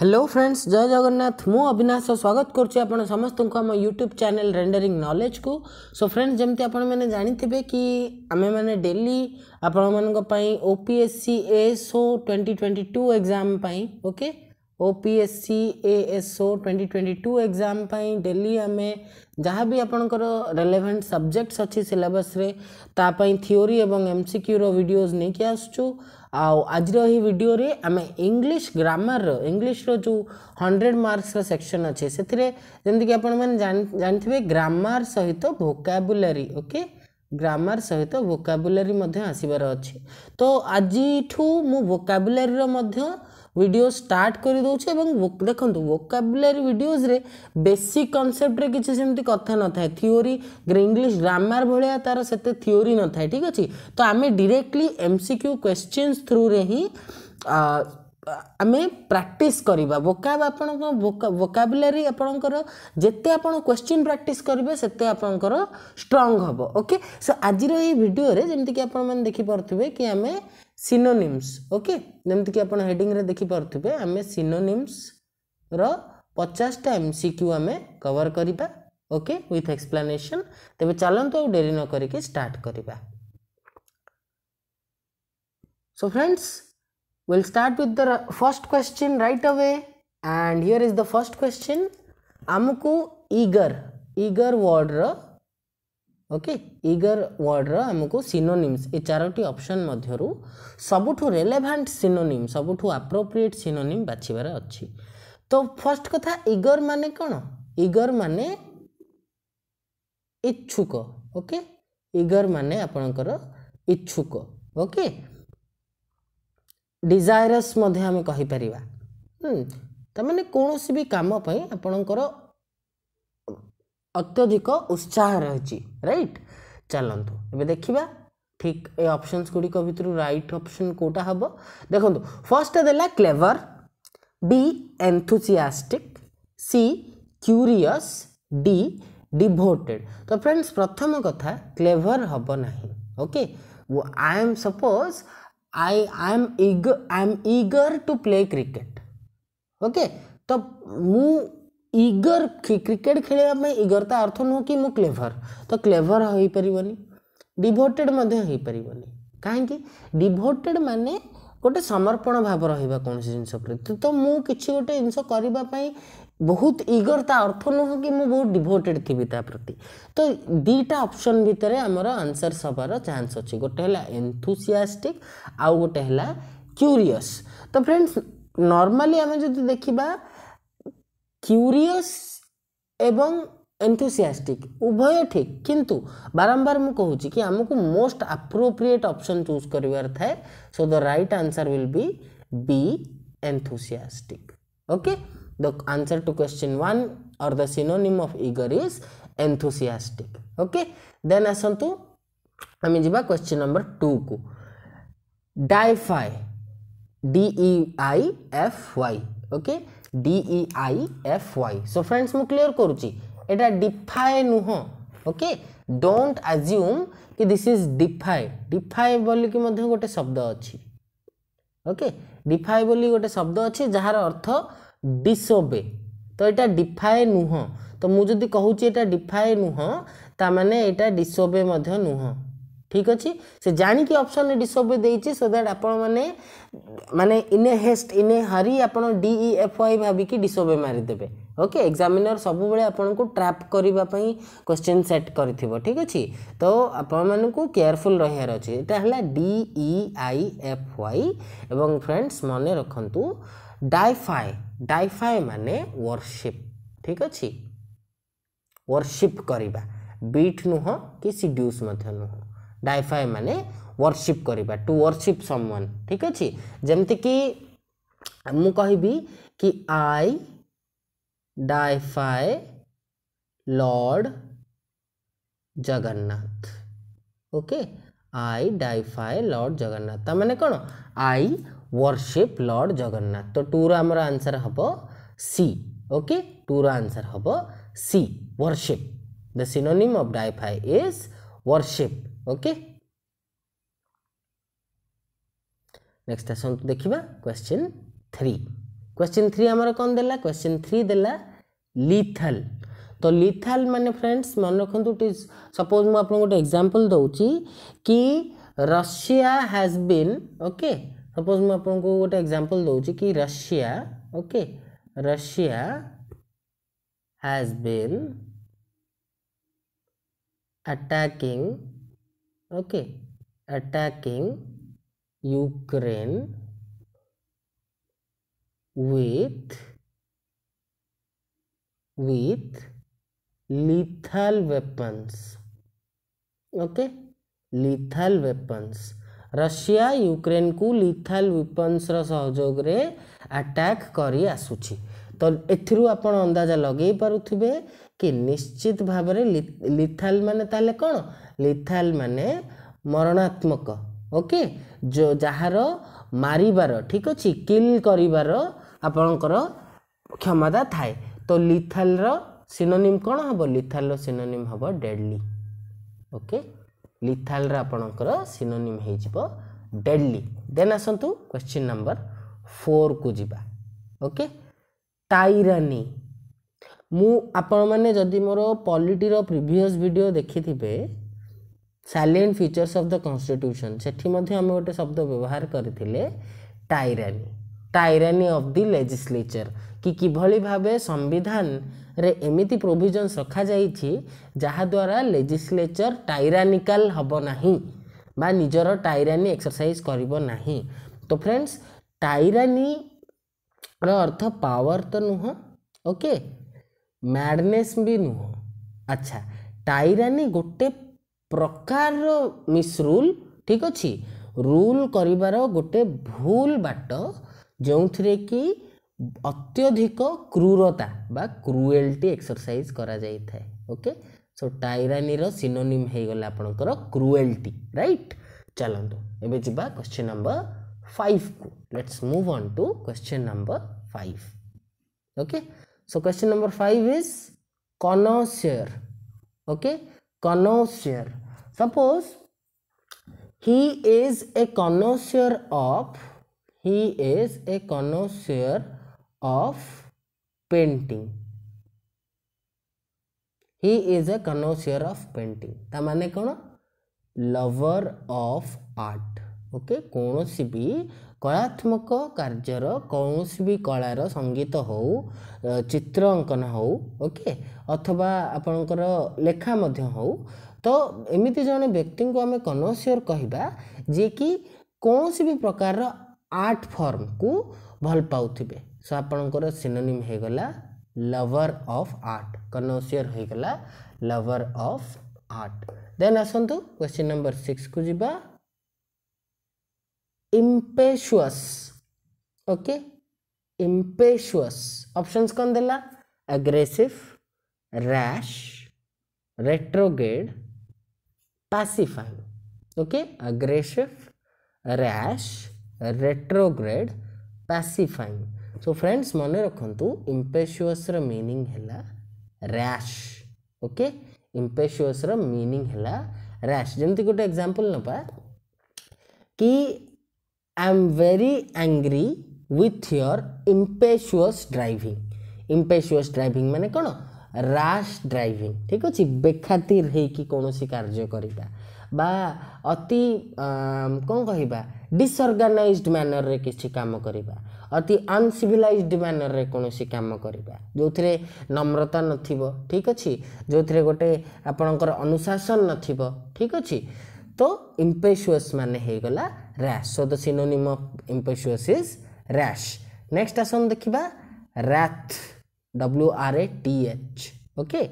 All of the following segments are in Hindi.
हेलो फ्रेंड्स जय जगन्नाथ मु अविनाश स्वागत करुच्ची आप समस्त आम यूट्यूब चैनल रेंडरिंग नॉलेज को सो फ्रेंड्स जमी आप जानते कि आम मैंने डेली आपण मानी ओपीएससी एएसओ ट्वेंटी एग्जाम पाई okay OPSC ASO twenty exam पाई डेली आम जहाँ भी आपणकर रेलेभेन्ट सब्जेक्ट्स अच्छी सिलेबस तापाई थीओरी एवं एमसीक्यूर भिडियोज नहीं आसचु ଆଉ ଆଜିର ଏହି ଭିଡ଼ିଓରେ ଆମେ ଇଂଲିଶ ଗ୍ରାମାରର ଇଂଲିଶର ଯେଉଁ ହଣ୍ଡ୍ରେଡ଼ ମାର୍କସର ସେକ୍ସନ୍ ଅଛି ସେଥିରେ ଯେମିତିକି ଆପଣମାନେ ଜାଣିଥିବେ ଗ୍ରାମାର ସହିତ ଭୋକାବୁଲାରୀ ଓକେ ଗ୍ରାମାର ସହିତ ଭୋକାବୁଲାରୀ ମଧ୍ୟ ଆସିବାର ଅଛି ତ ଆଜିଠୁ ମୁଁ ଭୋକାବୁଲାରୀର ମଧ୍ୟ ভিডিও স্টার্ট করেদেছু এবং দেখুন ভোকাবুলারি ভিডিওজে বেসিক কনসেপ্টরে কিছু সেমতি কথা নথায় থিওরি ইংলিশ গ্রামার ভাইয়া তার সেতে থিওরি নথায় ঠিক আছে তো আমি ডিরেক্টলি এমসিকিউ কোশ্চিন্স থ্রুরে হি ଆମେ ପ୍ରାକ୍ଟିସ୍ କରିବା ଭୋକାବ ଆପଣଙ୍କ ଭୋକାବୁଲାରୀ ଆପଣଙ୍କର ଯେତେ ଆପଣ କ୍ୱେଶ୍ଚିନ୍ ପ୍ରାକ୍ଟିସ୍ କରିବେ ସେତେ ଆପଣଙ୍କର ଷ୍ଟ୍ରଙ୍ଗ ହେବ ଓକେ ସୋ ଆଜିର ଏଇ ଭିଡ଼ିଓରେ ଯେମିତିକି ଆପଣମାନେ ଦେଖିପାରୁଥିବେ କି ଆମେ सिनोनिम्स ओके जमीक आप हेडिंग रे देखी पार्थे आम सिनोनिम्स र पचासटा एम सी आम कवर करवा ओके विथ एक्सप्लानेसन तेज चलत डेरी न करके स्टार्ट करवा so friends will start with the first question right away and here is the first question आमको ईगर ईगर वर्ड र ଓକେ ଇଗର ୱାର୍ଡ଼ର ଆମକୁ ସିନୋନିମ୍ସ ଏ ଚାରୋଟି ଅପସନ୍ ମଧ୍ୟରୁ ସବୁଠୁ ରେଲେଭାଣ୍ଟ ସିନୋନିମ୍ ସବୁଠୁ ଆପ୍ରୋପ୍ରିଏଟ୍ ସିନୋନିମ୍ ବାଛିବାର ଅଛି ତ ଫାର୍ଷ୍ଟ କଥା ଇଗର ମାନେ କ'ଣ ଇଗର ମାନେ ଇଚ୍ଛୁକ ଓକେ ଇଗର ମାନେ ଆପଣଙ୍କର ଇଚ୍ଛୁକ ଓକେ ଡିଜାୟରସ୍ ମଧ୍ୟ ଆମେ କହିପାରିବା ତାମାନେ କୌଣସି ବି କାମ ପାଇଁ ଆପଣଙ୍କର अत्यधिक उत्साह रही रईट चलतु एवं देखा ठीक ए अपसन्स गुड़िक भितर रईट अपसन कौटा हम देखो फर्स्ट देला clever B enthusiastic C curious D devoted तो फ्रेंड्स प्रथम कथा क्लेवर हम ना okay I am suppose I I am I am eager to play cricket okay तो मु ईगर क्रिकेट खेल ईगर तो अर्थ नुह कि क्लेभर तो क्लेभर हो पारे डिभोटेड हो पारे कहीं डिभोटेड मान गोटे समर्पण भाव रहा कौन सी जिनस प्रति तो मुझे गोटे जिनस बहुत ईगर ता अर्थ नुह कि बहुत डिभोटेड थी प्रति तो दीटा अप्सन भितर आम आनसर्स हबार चान्स अच्छे गोटे एंथुसीआस्टिक आउ गोटे क्यूरीयस तो फ्रेंड्स नर्माली आम जो देखा क्यूरीयस एवं एंथुसीआस्टिक उभय ठीक किंतु बारंबार मुझे कि आमको मोस्ट आप्रोप्रिएट ऑप्शन चूज कर थाए so the right answer will be B enthusiastic okay the answer to question one और the synonym of eager is enthusiastic okay then आसतु आम जा क्वेश्चन नंबर टू को deify D E I F Y okay? D E I F Y so friends মু ক্লিয়ার করুচি এটা ডিফাই নুহ ওকে ডোন্ট আজ্যুম কি দিস ইজ ডিফাই ডিফাই বলিকি মধ্যে গোটে শব্দ অছি ওকে ডিফাই বলি গোটে শব্দ অছি যাহার অর্থ ডিসোবে তো এটা ডিফাই নুহ তো মু যদি কহুছি এটা ডিফাই নুহ তা মানে এটা ডিসোবে মধ্যে নুহ ঠিক ଅଛି ସେ ଜାଣିକି ଅପସନ୍ରେ ଡିସବ୍ୟୁ ଦେଇଛି ସୋ ଦ୍ୟାଟ୍ ଆପଣମାନେ ମାନେ in a haste in a hurry ଆପଣ ଡି ଇ ଏଫ୍ ୱାଇ ଭାବିକି ଡିସବ୍ୟୁ ମାରିଦେବେ ଓକେ ଏକ୍ଜାମିନର୍ ସବୁବେଳେ ଆପଣଙ୍କୁ ଟ୍ରାପ୍ କରିବା ପାଇଁ କ୍ୱେଶ୍ଚିନ୍ ସେଟ୍ କରିଥିବ ଠିକ୍ ଅଛି ତ ଆପଣମାନଙ୍କୁ କେୟାରଫୁଲ୍ ରହିବାର ଅଛି ଏଇଟା ହେଲା D E I F Y ଏବଂ ଫ୍ରେଣ୍ଡସ୍ ମନେ ରଖନ୍ତୁ ଡାଇଫାଏ ଡାଇଫାଏ ମାନେ ୱର୍ସିପ୍ ଠିକ୍ ଅଛି ୱର୍ସିପ୍ କରିବା ବିଟ୍ ନୁହଁ କି ସିଡ୍ୟୁସ୍ ମଧ୍ୟ ନୁହଁ डायफाए ମାନେ वर्शिप କରିବା ଟୁ ୱାର୍ସିପ୍ ସମୱାନ୍ ଠିକ୍ ଅଛି ଯେମିତିକି ମୁଁ କହିବି କି I lord Jagannath okay I deify lord Jagannath ताने कौन आई वर्शिप लॉर्ड जगन्नाथ तो टूर आमर आंसर हम सी ओके टूर आंसर हम C worship the synonym of deify is worship okay next आस देखा क्वेश्चन थ्री क्वेश्चन थ्री आम कौन दे क्वेश्चन थ्री दे लिथल तो लिथल माने फ्रेंड्स मन रखु सपोज मुझे गोटे एक्जामपल दौर कि Russia has been okay suppose मुझे गोटे एक्जामपल दौर कि Russia okay Russia has been attacking okay attacking ukraine with with lethal weapons okay lethal weapons Russia ୟୁକ୍ରେନକୁ ଲିଥାଲ ୱେପନ୍ସର ସହଯୋଗରେ ଆଟାକ୍ କରି ଆସୁଛି ତ ଏଥିରୁ ଆପଣ ଅନ୍ଦାଜା ଲଗାଇ ପାରୁଥିବେ କି ନିଶ୍ଚିତ ଭାବରେ ଲିଥାଲ ମାନେ ତାହେଲେ କ'ଣ ଲିଥାଲ ମାନେ ମରଣାତ୍ମକ ଓକେ ଯାହାର ମାରିବାର ଠିକ ଅଛି କିଲ୍ କରିବାର ଆପଣଙ୍କର କ୍ଷମତା ଥାଏ ତ ଲିଥାଲର ସିନୋନିମ୍ କ'ଣ ହେବ ଲିଥାଲର ସିନୋନିମ୍ ହେବ ଡେଡ଼ଲି ଓକେ ଲିଥାଲର ଆପଣଙ୍କର ସିନୋନିମ୍ ହେଇଯିବ ଡେଡ଼ଲି ଦେନ୍ ଆସନ୍ତୁ କ୍ୱେଶ୍ଚିନ୍ ନମ୍ବର ଫୋର୍କୁ ଯିବା ଓକେ ଟାଇରାନୀ ମୁଁ ଆପଣମାନେ ଯଦି ମୋର ପଲିଟିର ପ୍ରିଭିୟସ୍ ଭିଡ଼ିଓ ଦେଖିଥିବେ salient features of the constitution ସେଠି ମଧ୍ୟ ଆମେ ଗୋଟେ ଶବ୍ଦ ବ୍ୟବହାର କରିଥିଲେ ଟାଇରାନୀ ଟାଇରାନୀ ଅଫ୍ ଦି ଲେଜିସ୍ଲେଚର୍ କି କିଭଳି ଭାବେ ସମ୍ବିଧାନରେ ଏମିତି ପ୍ରୋଭିଜନ୍ସ ରଖାଯାଇଛି ଯାହାଦ୍ୱାରା ଲେଜିସ୍ଲେଚର୍ ଟାଇରାନିକାଲ୍ ହେବ ନାହିଁ ବା ନିଜର ଟାଇରାନୀ ଏକ୍ସରସାଇଜ୍ କରିବ ନାହିଁ ତ ଫ୍ରେଣ୍ଡସ୍ ଟାଇରାନିର ଅର୍ଥ ପାୱାର୍ ତ ନୁହଁ ଓକେ ମ୍ୟାଡ଼ନେସ୍ ବି ନୁହଁ ଆଚ୍ଛା ଟାଇରାନି ଗୋଟେ ପ୍ରକାରର ମିସ୍ରୁଲ୍ ଠିକ୍ ଅଛି ରୁଲ୍ କରିବାର ଗୋଟେ ଭୁଲ ବାଟ ଯେଉଁଥିରେ କି ଅତ୍ୟଧିକ କ୍ରୂରତା ବା କ୍ରୁଏଲ୍ଟି ଏକ୍ସରସାଇଜ୍ କରାଯାଇଥାଏ ଓକେ ସୋ ଟାଇରାନିର ସିନୋନିମ୍ ହୋଇଗଲା ଆପଣଙ୍କର କ୍ରୁଏଲ୍ଟି ରାଇଟ୍ ଚାଲନ୍ତୁ ଏବେ ଯିବା କ୍ୱେଶ୍ଚିନ୍ ନମ୍ବର ଫାଇଭ୍କୁ let's move on to question number five okay So question number 5 is connoisseur. Okay, connoisseur. Suppose he is a connoisseur of he is a connoisseur of painting. He is a connoisseur of painting. তা মানে lover of art. Okay, connoisseur. କଳାତ୍ମକ କାର୍ଯ୍ୟର କୌଣସି ବି କଳାର ସଙ୍ଗୀତ ହେଉ ଚିତ୍ର ଅଙ୍କନ ହେଉ ଓକେ ଅଥବା ଆପଣଙ୍କର ଲେଖା ମଧ୍ୟ ହେଉ ତ ଏମିତି ଜଣେ ବ୍ୟକ୍ତିଙ୍କୁ ଆମେ କନସିଓର କହିବା ଯିଏକି କୌଣସି ବି ପ୍ରକାରର ଆର୍ଟ ଫର୍ମକୁ ଭଲ ପାଉଥିବେ ସ ଆପଣଙ୍କର ସିନୋନିମ୍ ହେଇଗଲା ଲଭର୍ ଅଫ୍ ଆର୍ଟ କନସିଓର ହେଇଗଲା ଲଭର୍ ଅଫ୍ ଆର୍ଟ ଦେନ୍ ଆସନ୍ତୁ କ୍ୱେଶ୍ଚିନ୍ ନମ୍ବର ସିକ୍ସକୁ ଯିବା इम्पेशुअस ओके इम्पेशुअस ऑप्शंस कौन देला aggressive rash retrograde pacify okay aggressive rash retrograde pacify so friends मन रखु इम्पेशुअस रिनिंग है रैश ओके इम्पेशुअस मीनिंग है रैश जमी गोटे एग्जाम्पल ना कि I am very angry with your impetuous driving. Impetuous driving মানে কোন rash driving ঠিক আছে বেখাতির ହେଇକି କୌଣସି କାର୍ଯ୍ୟ କରିବା ବା ଅତି କ'ଣ କହିବା ଡିସଅର୍ଗାନାଇଜଡ୍ ମ୍ୟାନରରେ କିଛି କାମ କରିବା ଅତି ଅନସିଭିଲାଇଜଡ୍ ମ୍ୟାନରରେ କୌଣସି କାମ କରିବା ଯେଉଁଥିରେ ନମ୍ରତା ନଥିବ ଠିକ୍ ଅଛି ଯେଉଁଥିରେ ଗୋଟେ ଆପଣଙ୍କର ଅନୁଶାସନ ନଥିବ ଠିକ୍ ଅଛି ତ ଇମ୍ପେଚୁଅସ୍ ମାନେ ହେଇଗଲା rash so the synonym of impetuous is rash next asam dekhiba wrath w r a t h okay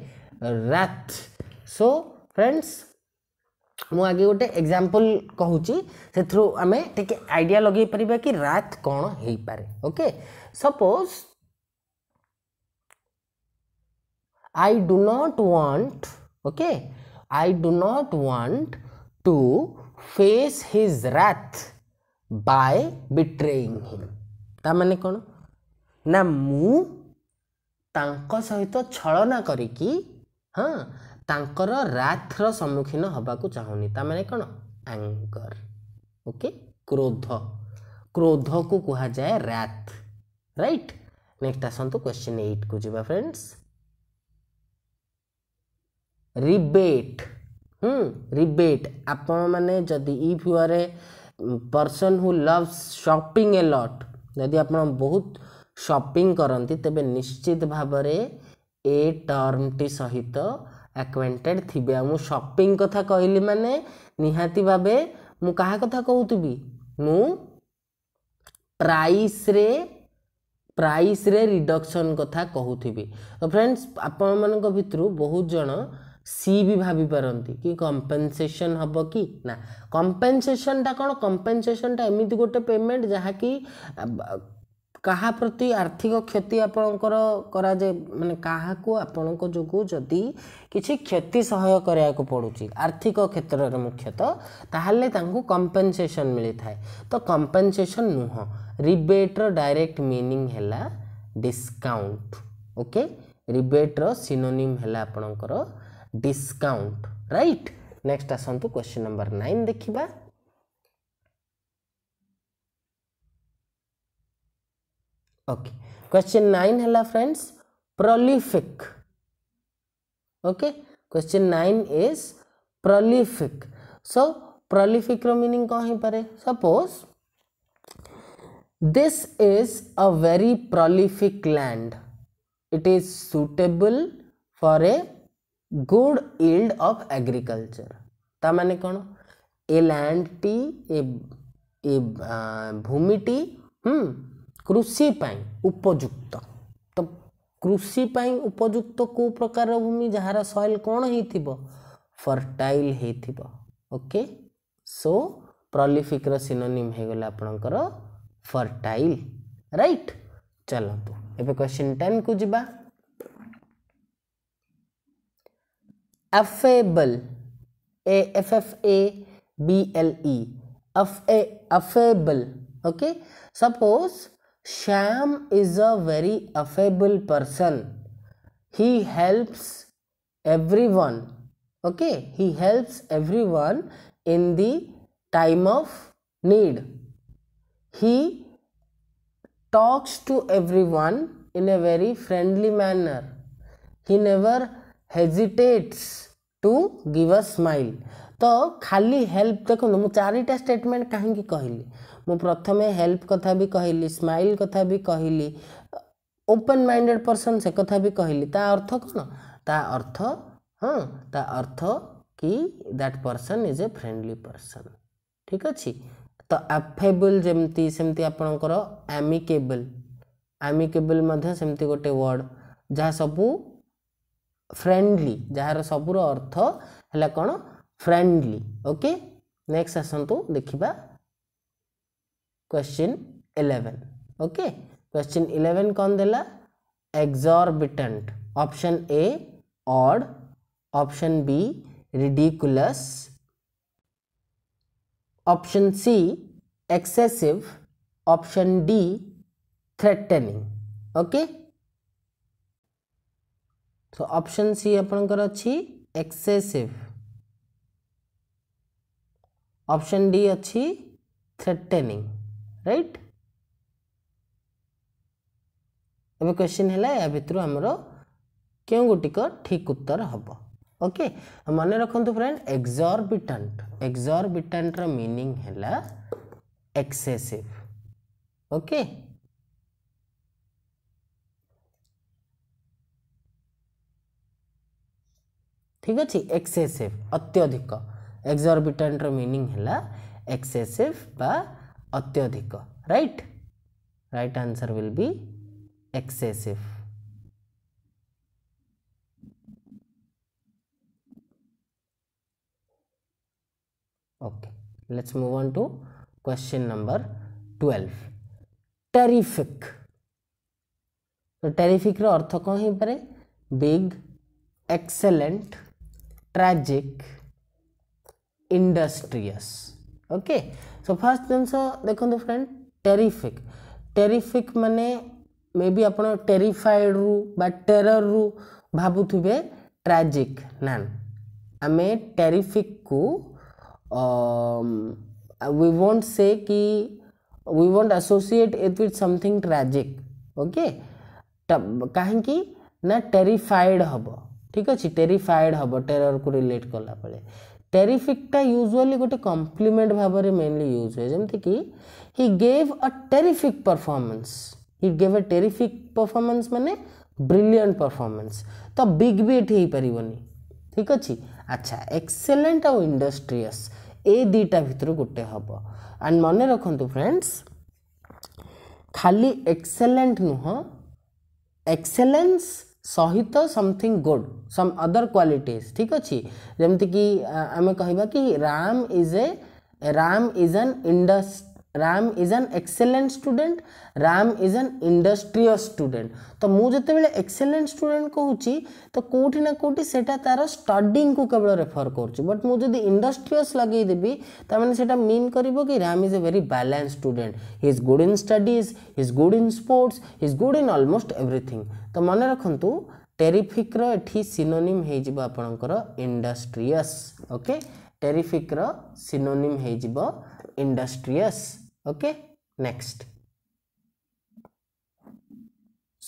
wrath so friends ମୁଁ ଆଗେ ଗୋଟେ ଏକ୍ଜାମ୍ପଲ୍ କହୁଛି ସେଥିରୁ ଆମେ ଟିକେ ଆଇଡ଼ିଆ ଲଗେଇ ପାରିବା କି ରାତ୍ କ'ଣ ହେଇପାରେ okay suppose I do not want, okay, I do not want to face his wrath by betraying him ତା ମାନେ କ'ଣ ନା ମୁଁ ତାଙ୍କ ସହିତ ଛଳନା କରିକି ହଁ ତାଙ୍କର ରାଥର ସମ୍ମୁଖୀନ ହେବାକୁ ଚାହୁଁନି ତା ମାନେ କ'ଣ ଆଙ୍କର ଓକେ କ୍ରୋଧ କ୍ରୋଧକୁ କୁହାଯାଏ ରାଥ ରାଇଟ୍ ନେକ୍ସଟ ଆସନ୍ତୁ କ୍ୱେଶ୍ଚିନ୍ ଏଇଟ୍କୁ ଯିବା ଫ୍ରେଣ୍ଡସ୍ ରିବେଟ୍ ହୁଁ ରିବେଟ୍ ଆପଣମାନେ ଯଦି if you are a person who loves shopping a lot ଯଦି ଆପଣ ବହୁତ ସପିଂ କରନ୍ତି ତେବେ ନିଶ୍ଚିତ ଭାବରେ ଏ ଟର୍ମଟି ସହିତ ଆକ୍ୱେଣ୍ଟେଡ଼୍ ଥିବେ ଆଉ ମୁଁ ସପିଂ କଥା କହିଲି ମାନେ ନିହାତି ଭାବେ ମୁଁ କାହା କଥା କହୁଥିବି ମୁଁ ପ୍ରାଇସ୍ରେ ପ୍ରାଇସ୍ରେ ରିଡକ୍ସନ୍ କଥା କହୁଥିବି ତ ଫ୍ରେଣ୍ଡସ୍ ଆପଣମାନଙ୍କ ଭିତରୁ ବହୁତ ଜଣ সি বি ভাবিপারতি কি কম্পেনসেসন হব কি না কম্পেনসেসনটা কোণ কম্পেনসেসনটা এমিতি গোটে পেমেন্ট যাহাকি କାହା ପ୍ରତି ଆର୍ଥିକ କ୍ଷତି ଆପଣଙ୍କର କରାଯାଏ ମାନେ କାହାକୁ ଆପଣଙ୍କ ଯୋଗୁଁ ଯଦି କିଛି କ୍ଷତି ସହ୍ୟ କରିବାକୁ ପଡ଼ୁଛି ଆର୍ଥିକ କ୍ଷେତ୍ରରେ ମୁଖ୍ୟତଃ ତାହେଲେ ତାଙ୍କୁ କମ୍ପେନସେସନ୍ ମିଳିଥାଏ ତ କମ୍ପେନସେସନ୍ ନୁହଁ ରିବେଟ୍ର ଡାଇରେକ୍ଟ ମିନିଂ ହେଲା ଡିସ୍କାଉଣ୍ଟ ଓକେ ରିବେଟ୍ର ସିନୋନିମ୍ ହେଲା ଆପଣଙ୍କର डिस्काउंट राइट नेक्स्ट आसतु क्वेश्चन नंबर नाइन देखा ओके क्वेश्चन नाइन है friends prolific okay question nine is prolific so prolific रो मीनिंग कौन हो पारे suppose this is a very prolific land it is suitable for a good yield of agriculture ता माने कौन ए लैंड टी ए ए भूमि टी हम हम्म, कृषि पाई उपयुक्त तो कृषि पाई उपयुक्त को प्रकार भूमि जहार सॉइल कौन ही थी फर्टाइल ही थी ओके सो प्रलिफिक सिनोनिम हो गला आपण फर्टाइल राइट चलो तो ये क्वेश्चन टेन को जीवा affable a f f a b l e Aff affable okay suppose sham is a very affable person he helps everyone okay he helps everyone in the time of need he talks to everyone in a very friendly manner he never hesitates to give a smile तो खाली हेल्प देखो मु चारिटा स्टेटमेंट कहीं कहली मु प्रथमे हेल्प कथा भी कहली स्माइल कथा भी कहली ओपन माइंडेड पर्सन से कथा भी कहली ता अर्थ कौन ता अर्थ हाँ ता अर्थ कि that person is a friendly person ठीक अच्छे तो एफेबुल जमती सेमती आपणकर एमिकेबल एमिकेबल सेमती गोटे वर्ड जहाँ सब फ्रेंडली जार सबुर अर्थ है कौन फ्रेंडली ओके नेक्स्ट आसतु देखा question eleven okay question eleven कौन देला exorbitant option A odd option B ridiculous option C excessive option D threatening okay तो ଅପସନ୍ ସି ଆପଣଙ୍କର ଅଛି ଏକ୍ସେସିଭ୍ ଅପସନ୍ ଡି ଅଛି थ्रेटेनिंग ରାଇଟ୍ ଏବେ କ୍ୱେଶ୍ଚିନ୍ ହେଲା ଏହା ଭିତରୁ ଆମର କେଉଁ ଗୋଟିକ ଠିକ୍ ଉତ୍ତର ହେବ ଓକେ ମନେ ରଖନ୍ତୁ ଫ୍ରେଣ୍ଡ ଏକ୍ସର୍ବିଟାଣ୍ଟ ଏକ୍ସର୍ବିଟାଣ୍ଟର ମିନିଂ ହେଲା ଏକ୍ସେସିଭ୍ ଓକେ ठीक अच्छे एक्सेसीव अत्यधिक एक्जरबिटाट रीनिंग है एक्सेसीव बा अत्यधिक right right answer will be excessive okay let's move on to question number twelve terrific तो टेरिफिक्र अर्थ कौन हो पाए big excellent tragic industrious okay so first जिनस देखो फ्रेंड टेरिफिक टेरिफिक मान मे बी आप टेरीफाइड्रु टेररु भावुवे ट्राजिक ना आम टेरिफिक को वी वोंट से कि we won't associate it with something tragic okay कहीं ना टेरिफाइड हम ଠିକ୍ ଅଛି ଟେରିଫାଏଡ଼୍ ହେବ ଟେରର୍କୁ ରିଲେଟ୍ କଲାବେଳେ ଟେରିଫିକ୍ଟା ୟୁଜୁଆଲି ଗୋଟେ କମ୍ପ୍ଲିମେଣ୍ଟ ଭାବରେ ମେନଲି ୟୁଜ୍ ହୁଏ ଯେମିତିକି he gave a terrific performance he gave a terrific performance ମାନେ ବ୍ରିଲିଆଣ୍ଟ ପରଫର୍ମାନ୍ସ ତ ବିଗ୍ ବି ଏଠି ହେଇପାରିବନି ଠିକ୍ ଅଛି ଆଚ୍ଛା ଏକ୍ସେଲେଣ୍ଟ ଆଉ ଇଣ୍ଡଷ୍ଟ୍ରିୟସ୍ ଏ ଦୁଇଟା ଭିତରୁ ଗୋଟେ ହେବ ଆଣ୍ଡ ମନେ ରଖନ୍ତୁ ଫ୍ରେଣ୍ଡସ୍ ଖାଲି ଏକ୍ସେଲେଣ୍ଟ ନୁହଁ ଏକ୍ସେଲେନ୍ସ सहित something good some other qualities ठीक अच्छे जमीक आम कह Ram is a Ram is an इंडस्ट Ram is an excellent student Ram is an industrious student ତ ମୁଁ ଯେତେବେଳେ ଏକ୍ସେଲେଣ୍ଟ ଷ୍ଟୁଡେଣ୍ଟ କହୁଛି ତ କେଉଁଠି ନା କେଉଁଠି ସେଇଟା ତା'ର ଷ୍ଟଡିଙ୍କୁ କେବଳ ରେଫର୍ କରୁଛି ବଟ୍ ମୁଁ ଯଦି ଇଣ୍ଡଷ୍ଟ୍ରିୟସ୍ ଲଗେଇଦେବି ତା'ମାନେ ସେଇଟା ମିନ୍ କରିବ କି Ram is a very balance student he is good in studies he is good in sports he is good in almost everything ତ ମନେ ରଖନ୍ତୁ ଟେରିଫିକ୍ର ଏଠି ସିନୋନିମ୍ ହେଇଯିବ ଆପଣଙ୍କର ଇଣ୍ଡଷ୍ଟ୍ରିୟସ୍ ଓକେ ଟେରିଫିକ୍ର ସିନୋନିମ୍ ହେଇଯିବ industrious okay next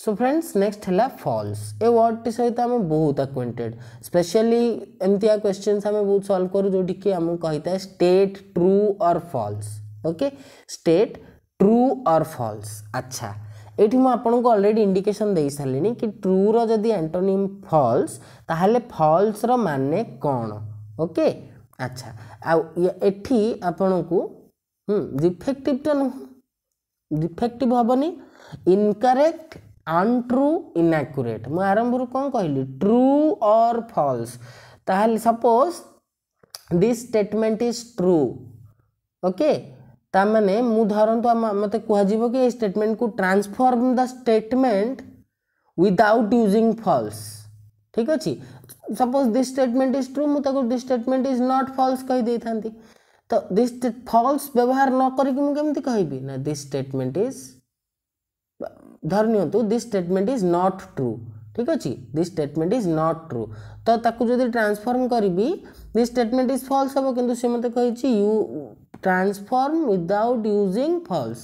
so friends next है फल्स ए वर्ड टी सहित आम बहुत आक्वेंटेड स्पेशली एमती क्वेश्चन आम बहुत सल्व करूँ जोटि कही था state true or false okay state true or false अच्छा, अच्छा. ये मुझको अलरेडी इंडिकेसन दे सारे कि ट्रुर जदि एंटोनिम फल्स ताल फल्स रान कौन ओके अच्छा आठ आपण को ରିଫେକ୍ଟିଭଟା ନୁହଁ ରିଫେକ୍ଟିଭ୍ ହେବନି ଇନକରେକ୍ଟ ଆନ୍ଟ୍ରୁ ଇନାକୁରେଟ୍ ମୁଁ ଆରମ୍ଭରୁ କ'ଣ କହିଲି ଟ୍ରୁ ଅର୍ ଫଲ୍ସ ତାହେଲେ suppose this statement is true okay ତାମାନେ ମୁଁ ଧରନ୍ତୁ ମୋତେ କୁହାଯିବ କି ଏ ଷ୍ଟେଟମେଣ୍ଟକୁ transform the statement without using false ଠିକ୍ ଅଛି suppose this statement is true ମୁଁ ତାକୁ this statement is not false କହିଦେଇଥାନ୍ତି তো দিস ফলস ব্যবহার ন করিকি মু কেমতি কহিবি না দিস স্টেটমেন্ট ইজ ধরে নিহতু this statement is not true ঠিক আছে this statement is not true তো তাকে যদি ট্রান্সফর্ম করিবি দিস স্টেটমেন্ট ইজ ফলস হব কিন্তু সে মতো কইছি you transform without using false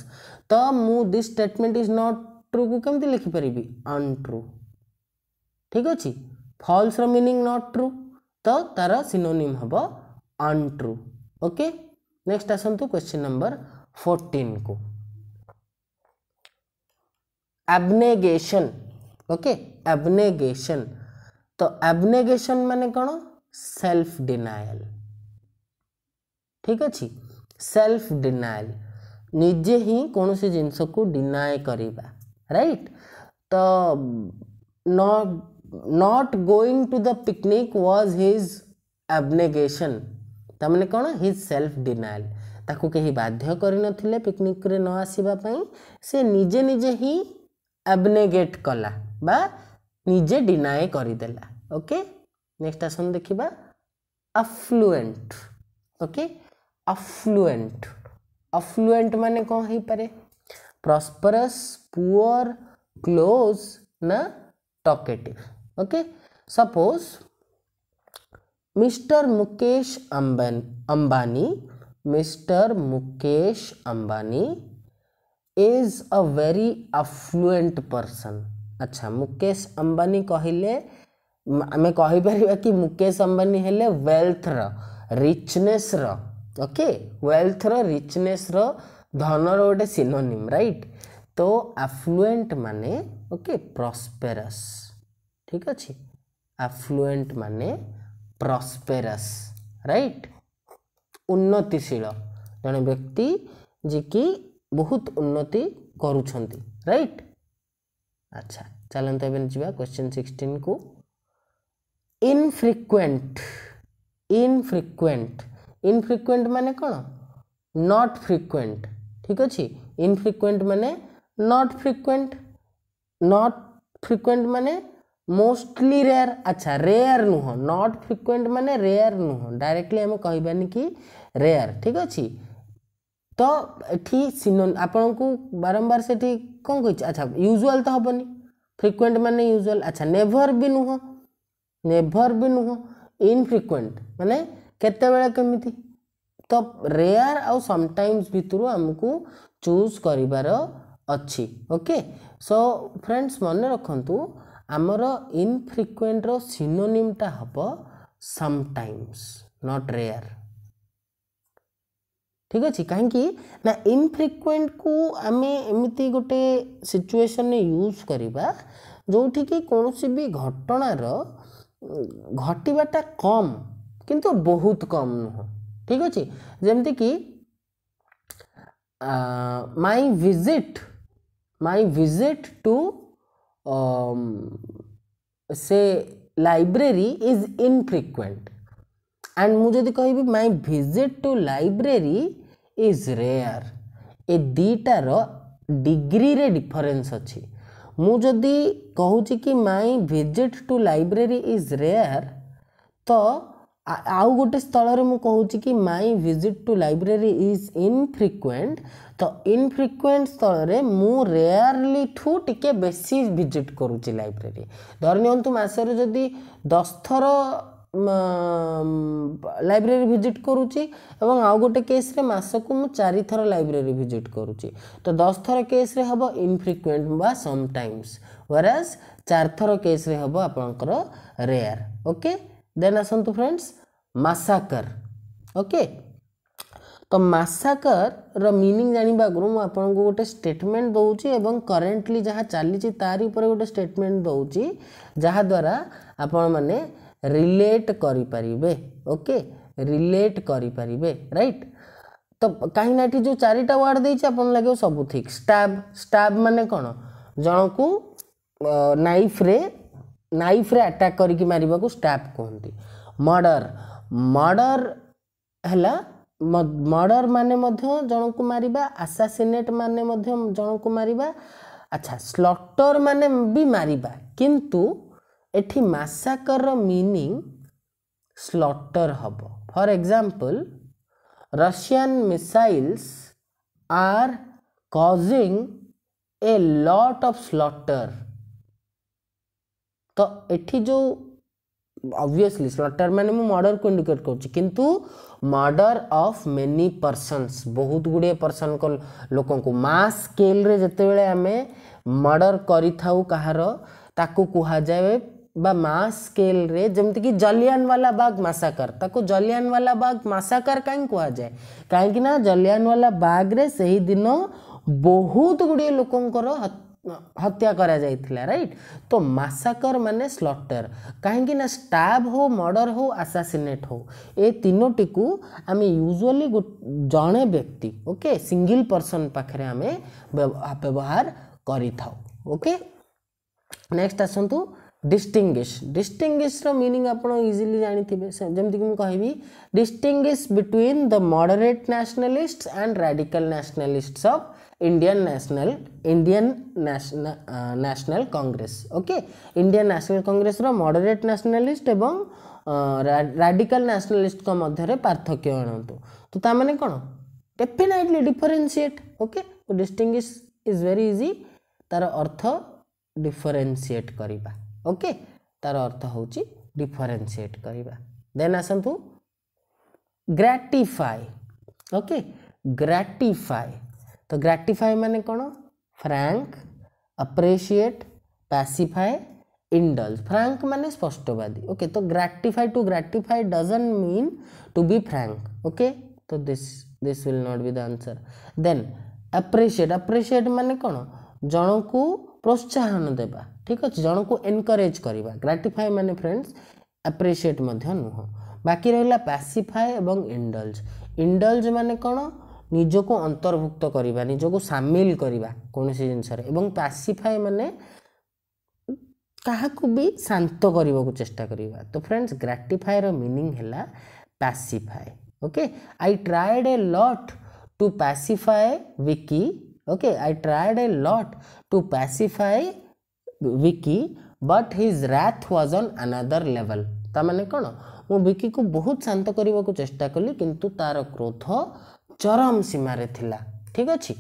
তো মু this statement is not true কু কেমতি লিখিপারিবি অনট্রু ঠিক আছে ফলসর মিনিং নট ট্রু তো তার সিনোনিম হব অনট্রু ओके नेक्स्ट आसतु तो क्वेश्चन नंबर फोर्टीन को एबनेगेशन ओके एबनेगेशन तो एबनेगेशन माने कौन सेल्फ डिनायल ठीक अच्छे सेल्फ डिनायल निजे ही कौन सी जिनस को डिनाय करवा राइट तो not not going to the picnic was his abnegation तमें कौन हिज सेल्फ डिनाल ताकू कहीं बाध्य कर पिकनिक न आसवापी से निजे निजे ही एबनेगेट कला बा निजे डिनाए करदे ओके नेक्स्ट आसन देखा अफ्लुएंट ओके अफ्लुएंट अफ्लुएंट मान कौन हो पाए प्रस्परस पुअर क्लोज ना talkative okay suppose mister Mukesh अंबन Ambani mister Mukesh Ambani is a very affluent person अच्छा मुकेश अंबानी कहले आम कहीपर कि मुकेश अंबानी हेले वेल्थर रिचनेसर ओके वेल्थर रिचनेसर धनर गोटे सिनोनिम राइट तो आफ्लुएंट माने ओके प्रस्पेरस ठीक अच्छे आफ्लुएंट माने prosperous right উন্নতিশীল জনে ব্যক্তি যে কি বহুত উন্নতি করুছন্তি রাইট আচ্ছা চলন্তু এবে যা কোশ্চেন সিক্সটিন কু ইনফ্রিকুয়েন্ট ইনফ্রিকুয়েন্ট ইনফ্রিকুয়েন্ট মানে কোণ নট ফ্রিকুয়েন্ট ঠিক আছে ইনফ্রিকুয়েন্ট মানে নট ফ্রিকুয়েন্ট নট ফ্রিকুয়েন্ট মানে ମୋଷ୍ଟଲି ରେୟାର ଆଚ୍ଛା ରେୟାର ନୁହଁ ନଟ୍ ଫ୍ରିକ୍ୱେଣ୍ଟ ମାନେ ରେୟାର ନୁହଁ ଡାଇରେକ୍ଟଲି ଆମେ କହିବାନି କି ରେୟାର ଠିକ୍ ଅଛି ତ ଏଠି ସିନୋ ଆପଣଙ୍କୁ ବାରମ୍ବାର ସେଠି କ'ଣ କହିଛି ଆଚ୍ଛା ୟୁଜୁଆଲ୍ ତ ହେବନି ଫ୍ରିକ୍ୱେଣ୍ଟ ମାନେ ୟୁଜୁଆଲ୍ ଆଚ୍ଛା ନେଭର ବି ନୁହଁ ନେଭର ବି ନୁହଁ ଇନଫ୍ରିକ୍ୱେଣ୍ଟ ମାନେ କେତେବେଳେ କେମିତି ତ ରେୟାର ଆଉ ସମଟାଇମ୍ସ ଭିତରୁ ଆମକୁ ଚୁଜ୍ କରିବାର ଅଛି ଓକେ ସୋ ଫ୍ରେଣ୍ଡସ୍ ମନେ ରଖନ୍ତୁ ଆମର ଇନଫ୍ରିକ୍ୱେଣ୍ଟର ସିନୋନିମ୍ଟା ହେବ ସମଟାଇମ୍ସ ନଟ୍ ରେୟାର ଠିକ୍ ଅଛି କାହିଁକି ନା ଇନଫ୍ରିକ୍ୱେଣ୍ଟକୁ ଆମେ ଏମିତି ଗୋଟେ ସିଚୁଏସନ୍ରେ ୟୁଜ୍ କରିବା ଯେଉଁଠିକି କୌଣସି ବି ଘଟଣାର ଘଟିବାଟା କମ୍ କିନ୍ତୁ ବହୁତ କମ୍ ନୁହଁ ଠିକ୍ ଅଛି ଯେମିତିକି my visit my visit to say library is infrequent and ମୁଁ ଯଦି କହିବି my visit to library is rare ଏ ଦୁଇଟାର ଡିଗ୍ରୀରେ ଡିଫରେନ୍ସ ଅଛି ମୁଁ ଯଦି କହୁଛି କି my visit to library is rare ତ ଆଉ ଗୋଟେ ସ୍ଥଳରେ ମୁଁ କହୁଛି କି my visit to library is infrequent ତ ଇନଫ୍ରିକୁଏଣ୍ଟ ସ୍ଥଳରେ ମୁଁ ରେୟାରଲି ଠୁ ଟିକେ ବେଶୀ ଭିଜିଟ୍ କରୁଛି ଲାଇବ୍ରେରୀ ଧରି ନିଅନ୍ତୁ ମାସରେ ଯଦି ଦଶଥର ଲାଇବ୍ରେରୀ ଭିଜିଟ୍ କରୁଛି ଏବଂ ଆଉ ଗୋଟେ କେସ୍ରେ ମାସକୁ ମୁଁ ଚାରିଥର ଲାଇବ୍ରେରୀ ଭିଜିଟ୍ କରୁଛି ତ ଦଶ ଥର କେସ୍ରେ ହେବ ଇନଫ୍ରିକୁଏଣ୍ଟ ବା ସମଟାଇମ୍ସ ୱାରାସ୍ ଚାରିଥର କେସ୍ରେ ହେବ ଆପଣଙ୍କର ରେୟାର ଓକେ ଦେନ୍ ଆସନ୍ତୁ ଫ୍ରେଣ୍ଡସ୍ मसाकर ओके तो मसाकर रीनिंग जानवा आगु मुझे गोटे स्टेटमेंट एवं करेन्टली जहाँ चली तारी गोटे स्टेटमेंट दौर जहाद्वारा आपण मैने रिलेट करके ओके रिलेट करें रईट तो कहीं ना जो चारिटा वार्ड देखने लगे सब ठीक स्टाब स्टाब मान कौन जन को नाइफ्रे नाइफ्रे आटाक कर मार्ग को स्टाब कहते मर्डर ମର୍ଡ଼ର ହେଲା ମର୍ଡ଼ର ମାନେ ମଧ୍ୟ ଜଣକୁ ମାରିବା ଆସାସିନେଟ୍ ମାନେ ମଧ୍ୟ ଜଣକୁ ମାରିବା ଆଚ୍ଛା ସ୍ଲଟର ମାନେ ବି ମାରିବା କିନ୍ତୁ ଏଠି ମାସାକରର ମିନିଂ ସ୍ଲଟର ହେବ for example Russian missiles are causing a lot of slaughter ତ ଏଠି ଯେଉଁ ऑब्वियसली स्लटर मैंने मु मर्डर को इंडिकेट कर छि मर्डर अफ मेनी पर्संस बहुत गुडे पर्सन को लोकों को मास स्केल रे जते बेले मर्डर करी थाउ स्केल रे जमति जलियान वाला बाग मासाकर जलियान वाला बाग मसाकर कहीं कुहा जाय काई जलियान वाला बाग रे सही दिन बहुत गुडे लोकों हत्या हत्या करा जाए राइट तो मासाकर मान स्लटर कहीं स्टाब हो मर्डर हो आसासीनेट हो ये तीनोटी को आम यूजुअली जड़े व्यक्ति ओके सिंगल पर्सन पाखे आम व्यवहार करके नेक्स्ट आसतु डिस्टिंगश डिस्टिंगश्र मिनिंग आप इजिली जानी जमीक मुझे कहबी distinguish between the moderate nationalist and radical nationalist of Indian National Indian National National Congress okay Indian National Congress रो मॉडरेट नेशनलिस्ट एवं रैडिकल नेशनलिस्ट को मध्य पार्थक्य आणतु तो ताने कौन definitely differentiate okay distinguish is very easy तार अर्थ डिफरेंशिएट करवा ओके तार अर्थ हूँ डिफरेनसीएट करवा देसतु ग्राटिफाए ओके ग्राटिफाए तो ग्राटिफाए मैंने कौन फ्रांक अप्रेसीएट पैसीफाए इंडल फ्रांक मैंने स्पष्टवादी ओके तो gratify to gratify doesn't mean to be frank okay तो this this will not be the answer then appreciate appreciate मान कौन जन को प्रोत्साहन देवा ठीक अच्छे जन को एनकरेज करवा ग्राटिफाए मैंने फ्रेंड्स अप्रिशिएट नुह बाकी रहा पैसीफाए और इंडल्ज इंडल्ज माने कौन निजक अंतर्भुक्त करने निजक सामिल करने कौन सी जिनसिफाए मैंने क्या भी शांत करने को चेस्टा करवा तो फ्रेंड्स ग्राटिफायर मीनिंग है पैसीफाए okay I tried a lot to pacify Vicky okay I tried a lot to pacify Vicky but his wrath was an another level ता कौन मुझ विकी को बहुत शांत करने को चेस्टा कली कि तार क्रोध চরম সীমারে লা ঠিক আছে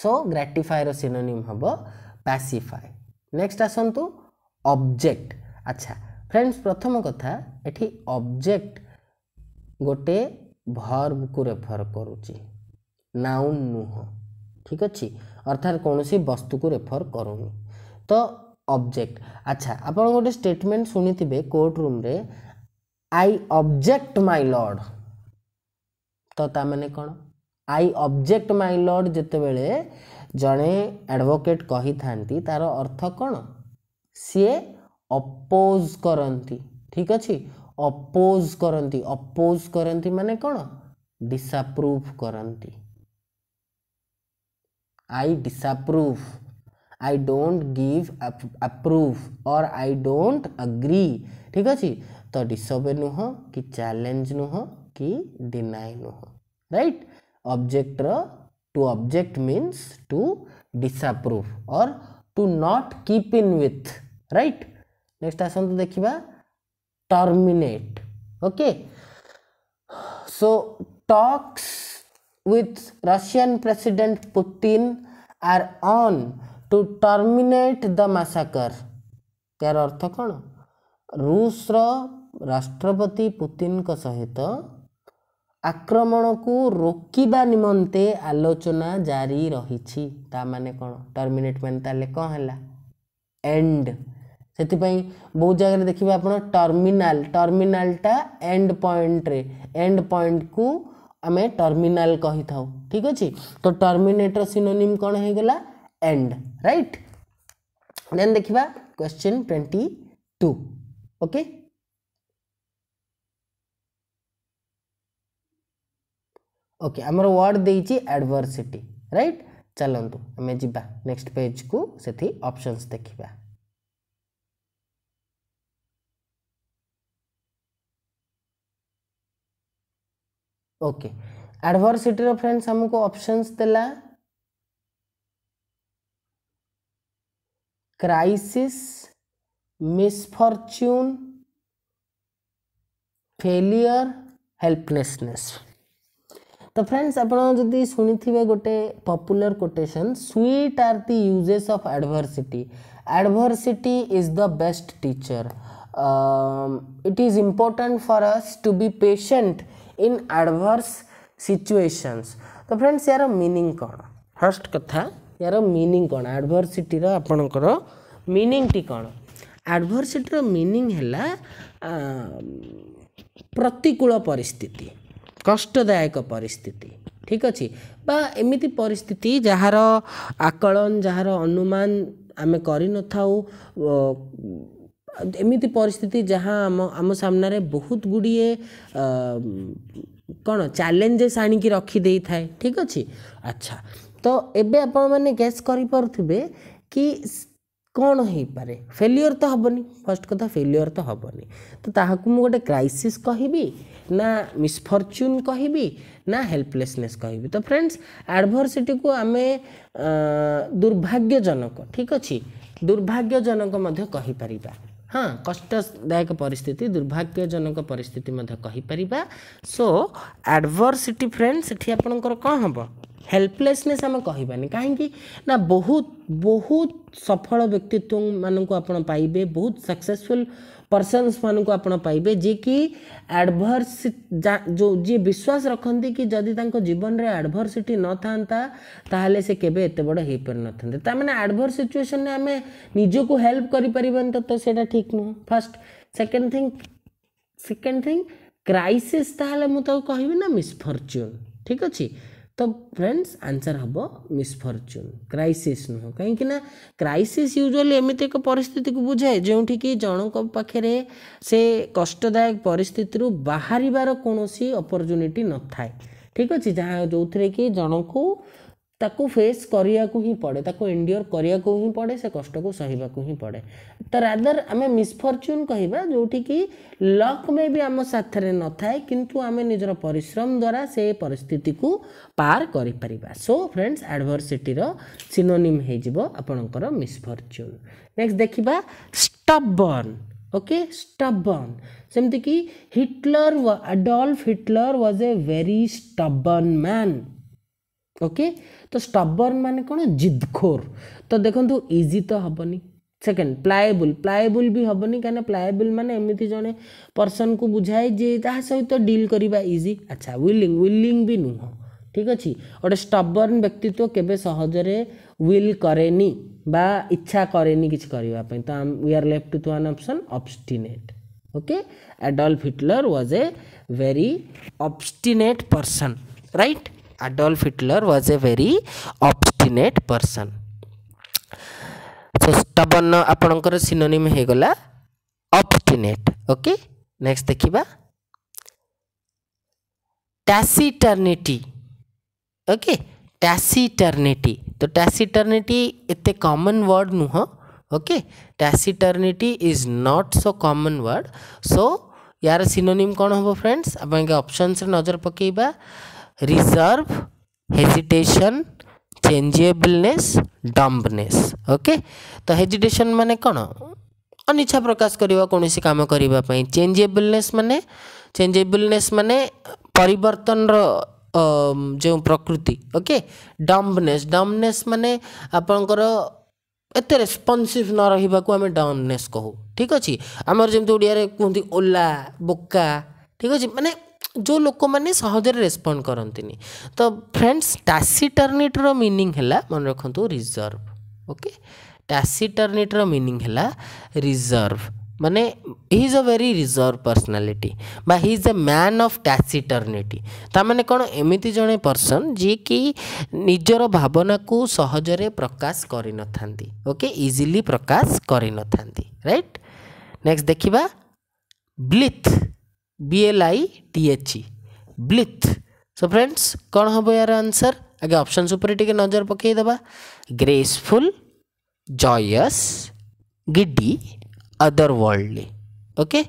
সো গ্রাটিফায়ের সিনোনিম হব প্যাসিফাই নেক্সট আসন্তু অবজেক্ট আচ্ছা ফ্রেন্ডস প্রথম কথা এটি অবজেক্ট গোটে ভর্বকু রেফর করুছি নাউন নুহ ঠিক আছে অর্থাৎ কৌশি বস্তুকু রেফর করুনি তো অবজেক্ট আচ্ছা আপনার গোটে স্টেটমেন্ট শুনে কোর্ট রুম্রে আই অবজেক্ট মাই লর্ড तो मैंने कौन आई अब्जेक्ट माय लॉर्ड बड़े जड़े एडवोकेट कही था तार अर्थ कौन सीए अपोज करती ठीक अच्छे अपोज करती अपोज करती मान कौन डिसाप्रूव करती I disapprove I don't give approve or I don't agree ठीक अच्छे तो डिसोबे नुह कि चैलेंज नुह कि डिनाए नुह रईट अब्जेक्टर to object means to disapprove or to not keep in with right next आसत देखा terminate okay so talks with Russian president Putin are on to terminate the massacre यार अर्थ कौन रुष्र राष्ट्रपति पुतिन को सहित ଆକ୍ରମଣକୁ ରୋକିବା ନିମନ୍ତେ ଆଲୋଚନା ଜାରି ରହିଛି ତା ମାନେ କ'ଣ ଟର୍ମିନେଟ୍ ମାନେ ତାହେଲେ କ'ଣ ହେଲା ଏଣ୍ଡ ସେଥିପାଇଁ ବହୁତ ଜାଗାରେ ଦେଖିବେ ଆପଣ ଟର୍ମିନାଲ୍ ଟର୍ମିନାଲ୍ଟା ଏଣ୍ଡ ପଏଣ୍ଟରେ ଏଣ୍ଡ ପଏଣ୍ଟକୁ ଆମେ ଟର୍ମିନାଲ୍ କହିଥାଉ ଠିକ୍ ଅଛି ତ ଟର୍ମିନେଟ୍ର ସିନୋନିମ୍ କ'ଣ ହେଇଗଲା ଏଣ୍ଡ ରାଇଟ୍ ଦେନ୍ ଦେଖିବା question twenty two okay okay आम वर्ड दे एडभरसीटी रईट चलतु आम जा नेक्स्ट पेज को ऑप्शंस देखा ओके एडभरसीटी फ्रेंड्स आमको ऑप्शंस देला क्राइसिस मिसफर्च्यून फेलियर हेल्पलेसनेस ତ ଫ୍ରେଣ୍ଡସ୍ ଆପଣ ଯଦି ଶୁଣିଥିବେ ଗୋଟେ popular quotation sweet are the usages of adversity adversity is the best teacher it is important for us to be patient in adverse situations ତ ଫ୍ରେଣ୍ଡସ୍ ୟାର ମିନିଙ୍ଗ କ'ଣ ଫାର୍ଷ୍ଟ କଥା ୟାର ମିନିଂ କ'ଣ ଆଡ଼ଭର୍ସିଟିର ଆପଣଙ୍କର ମିନିଂଟି କ'ଣ ଆଡ଼ଭର୍ସିଟିର ମିନିଂ ହେଲା ପ୍ରତିକୂଳ ପରିସ୍ଥିତି କଷ୍ଟଦାୟକ ପରିସ୍ଥିତି ଠିକ୍ ଅଛି ବା ଏମିତି ପରିସ୍ଥିତି ଯାହାର ଆକଳନ ଯାହାର ଅନୁମାନ ଆମେ କରିନଥାଉ ଏମିତି ପରିସ୍ଥିତି ଯାହା ଆମ ଆମ ସାମ୍ନାରେ ବହୁତ ଗୁଡ଼ିଏ କ'ଣ ଚ୍ୟାଲେଞ୍ଜେସ୍ ଆଣିକି ରଖିଦେଇଥାଏ ଠିକ୍ ଅଛି ଆଚ୍ଛା ତ ଏବେ ଆପଣମାନେ ଗେସ୍ କରିପାରୁଥିବେ କି କ'ଣ ହେଇପାରେ ଫେଲିଓର ତ ହେବନି ଫାର୍ଷ୍ଟ କଥା ଫେଲିଓର ତ ହେବନି ତ ତାହାକୁ ମୁଁ ଗୋଟେ କ୍ରାଇସିସ୍ କହିବି ନା ମିସଫର୍ଚ୍ୟୁନ୍ କହିବି ନା ହେଲ୍ପଲେସନେସ୍ କହିବି ତ ଫ୍ରେଣ୍ଡସ୍ ଆଡ଼ଭର୍ସିଟିକୁ ଆମେ ଦୁର୍ଭାଗ୍ୟଜନକ ଠିକ୍ ଅଛି ଦୁର୍ଭାଗ୍ୟଜନକ ମଧ୍ୟ କହିପାରିବା ହଁ କଷ୍ଟଦାୟକ ପରିସ୍ଥିତି ଦୁର୍ଭାଗ୍ୟଜନକ ପରିସ୍ଥିତି ମଧ୍ୟ କହିପାରିବା ସୋ ଆଡ଼ଭର୍ସିଟି ଫ୍ରେଣ୍ଡ ସେଠି ଆପଣଙ୍କର କ'ଣ ହେବ ହେଲ୍ପଲେସନେସ୍ ଆମେ କହିବାନି କାହିଁକି ନା ବହୁତ ବହୁତ ସଫଳ ବ୍ୟକ୍ତିତ୍ୱମାନଙ୍କୁ ଆପଣ ପାଇବେ ବହୁତ ସକ୍ସେସଫୁଲ୍ पर्सनस मान को आपे जिकि आडभर्स जो जी विश्वास रखती कि जदि जीवन में आडभर्सीटी न था तेल से केवे एत बड़ हो पार ना मैंने आडभर्स सिचुएसन में आम निजक हेल्प कर पार्बन तो से ठीक नुह first second thing second thing क्राइसीस्ल मुझे कहना मिसफर्च्यून ठीक अच्छे ତ ଫ୍ରେଣ୍ଡସ୍ ଆନ୍ସର୍ ହେବ ମିସ୍ଫର୍ଚୁନ୍ କ୍ରାଇସିସ୍ ନୁହଁ କାହିଁକି ନା କ୍ରାଇସିସ୍ ୟୁଜୁଆଲି ଏମିତି ଏକ ପରିସ୍ଥିତିକୁ ବୁଝାଏ ଯେଉଁଠିକି ଜଣଙ୍କ ପାଖରେ ସେ କଷ୍ଟଦାୟକ ପରିସ୍ଥିତିରୁ ବାହାରିବାର କୌଣସି ଅପରଚ୍ୟୁନିଟି ନଥାଏ ଠିକ୍ ଅଛି ଯାହା ଯେଉଁଥିରେ କି ଜଣଙ୍କୁ ତାକୁ ଫେସ୍ କରିବାକୁ ହିଁ ପଡ଼େ ତାକୁ ଏଣ୍ଡିଓର କରିବାକୁ ହିଁ ପଡ଼େ ସେ କଷ୍ଟକୁ ସହିବାକୁ ହିଁ ପଡ଼େ ତ ରାଦର ଆମେ ମିସଫର୍ଚ୍ୟୁନ୍ କହିବା ଯେଉଁଠିକି ଲକ୍ ମେ ବି ଆମ ସାଥିରେ ନଥାଏ କିନ୍ତୁ ଆମେ ନିଜର ପରିଶ୍ରମ ଦ୍ୱାରା ସେ ପରିସ୍ଥିତିକୁ ପାର କରିପାରିବା ସୋ ଫ୍ରେଣ୍ଡସ୍ ଆଡ଼ଭର୍ସିଟିର ସିନୋନିମ୍ ହେଇଯିବ ଆପଣଙ୍କର ମିସଫର୍ଚ୍ୟୁନ୍ ନେକ୍ସଟ ଦେଖିବା ଷ୍ଟବ୍ବର୍ନ ओके स्टबर्न सेमती कि Hitler Adolf Hitler was a very stubborn man okay okay? तो स्टबर्न मान कौन जिदखोर तो देखो इजी तो हेनी सेकेंड प्लाएबुल प्लाएबुल भी हेनी कहीं प्लाएबुल मैंने एमती जड़े पर्सन को बुझाए जे सहित तो डिल करवा इजी अच्छा विलिंग विलिंग भी नुह ठीक अच्छे गोटे स्टबर्न व्यक्तित्व केवे विल कैनि बा इच्छा कैनि किसी करने तो we are left to one option obstinate okay Adolf Hitler was a very obstinate person right Adolf Hitler was a very obstinate person. So stubborn आपणकर synonym हेगला obstinate. Okay. Next देखिबा taciturnity. Okay. Taciturnity. तो taciturnity इतने common word नुह ओके taciturnity is not so common word so यार सिनोनिम कौन हम फ्रेंड्स आप ऑप्शन से नजर पकेबा reserve hesitation changeableness dumbness okay तो हेजिटेसन मैंने कौन अनिच्छा प्रकाश करवा कौन कम करने चेंजेबलनेस मैंने चेंजेबलनेस मैंने परिवर्तन जो प्रकृति ओके डम्बनेस डम्बनेस मैंने आपणकर ଏତେ ରେସ୍ପନ୍ସିଭ୍ ନ ରହିବାକୁ ଆମେ ଡମ୍ନେସ୍ କହୁ ଠିକ୍ ଅଛି ଆମର ଯେମିତି ଓଡ଼ିଆରେ କୁହନ୍ତି ଓଲା ବୋକା ଠିକ୍ ଅଛି ମାନେ ଯେଉଁ ଲୋକମାନେ ସହଜରେ ରେସ୍ପଣ୍ଡ କରନ୍ତିନି ତ ଫ୍ରେଣ୍ଡସ୍ ଟାସିଟର୍ନିଟ୍ର ମିନିଂ ହେଲା ମନେ ରଖନ୍ତୁ ରିଜର୍ଭ ଓକେ ଟାସିଟର୍ନିଟ୍ର ମିନିଂ ହେଲା ରିଜର୍ଭ ମାନେ he is a very reserve personality ବା he is a man of taciturnity ତା'ମାନେ କ'ଣ ଏମିତି ଜଣେ ପର୍ସନ୍ ଯିଏକି ନିଜର ଭାବନାକୁ ସହଜରେ ପ୍ରକାଶ କରିନଥାନ୍ତି ଓକେ ଇଜିଲି ପ୍ରକାଶ କରିନଥାନ୍ତି ରାଇଟ୍ ନେକ୍ସଟ ଦେଖିବା blithe B L I T H E blithe so friends कौन हम यार आंसर आगे अपसन टिके नजर पकईदे graceful joyous giddy other worldly okay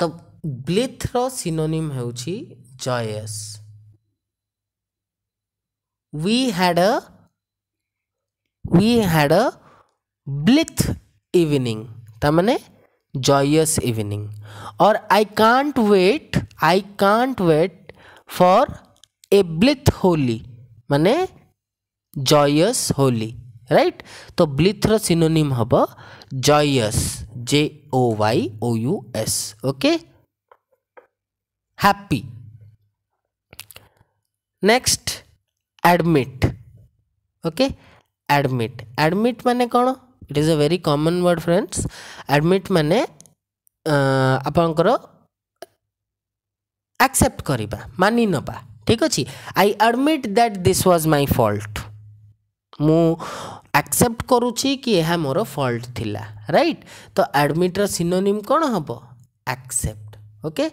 तो ब्लिथ्र सिनोनिम हो joyous we had a we had a blithe evening joyous evening और I can't wait I can't wait for a blithe Holi माने जयस होली राइट तो ब्लिथ्र सिनोनिम हम joyous J O Y O U S okay happy next admit okay admit admit माने कौन it is a very common word friends admit माने ଆପଣଙ୍କର ଆକ୍ସେପ୍ଟ କରିବା ମାନି ନେବା ଠିକ୍ ଅଛି I admit that this was my fault ମୁଁ ଆକ୍ସେପ୍ଟ କରୁଛି କି ଏହା ମୋର ଫଲ୍ଟ ଥିଲା ରାଇଟ୍ ତ ଆଡ଼ମିଟ୍ର ସିନୋନିମ୍ କ'ଣ ହେବ ଆକ୍ସେପ୍ଟ ଓକେ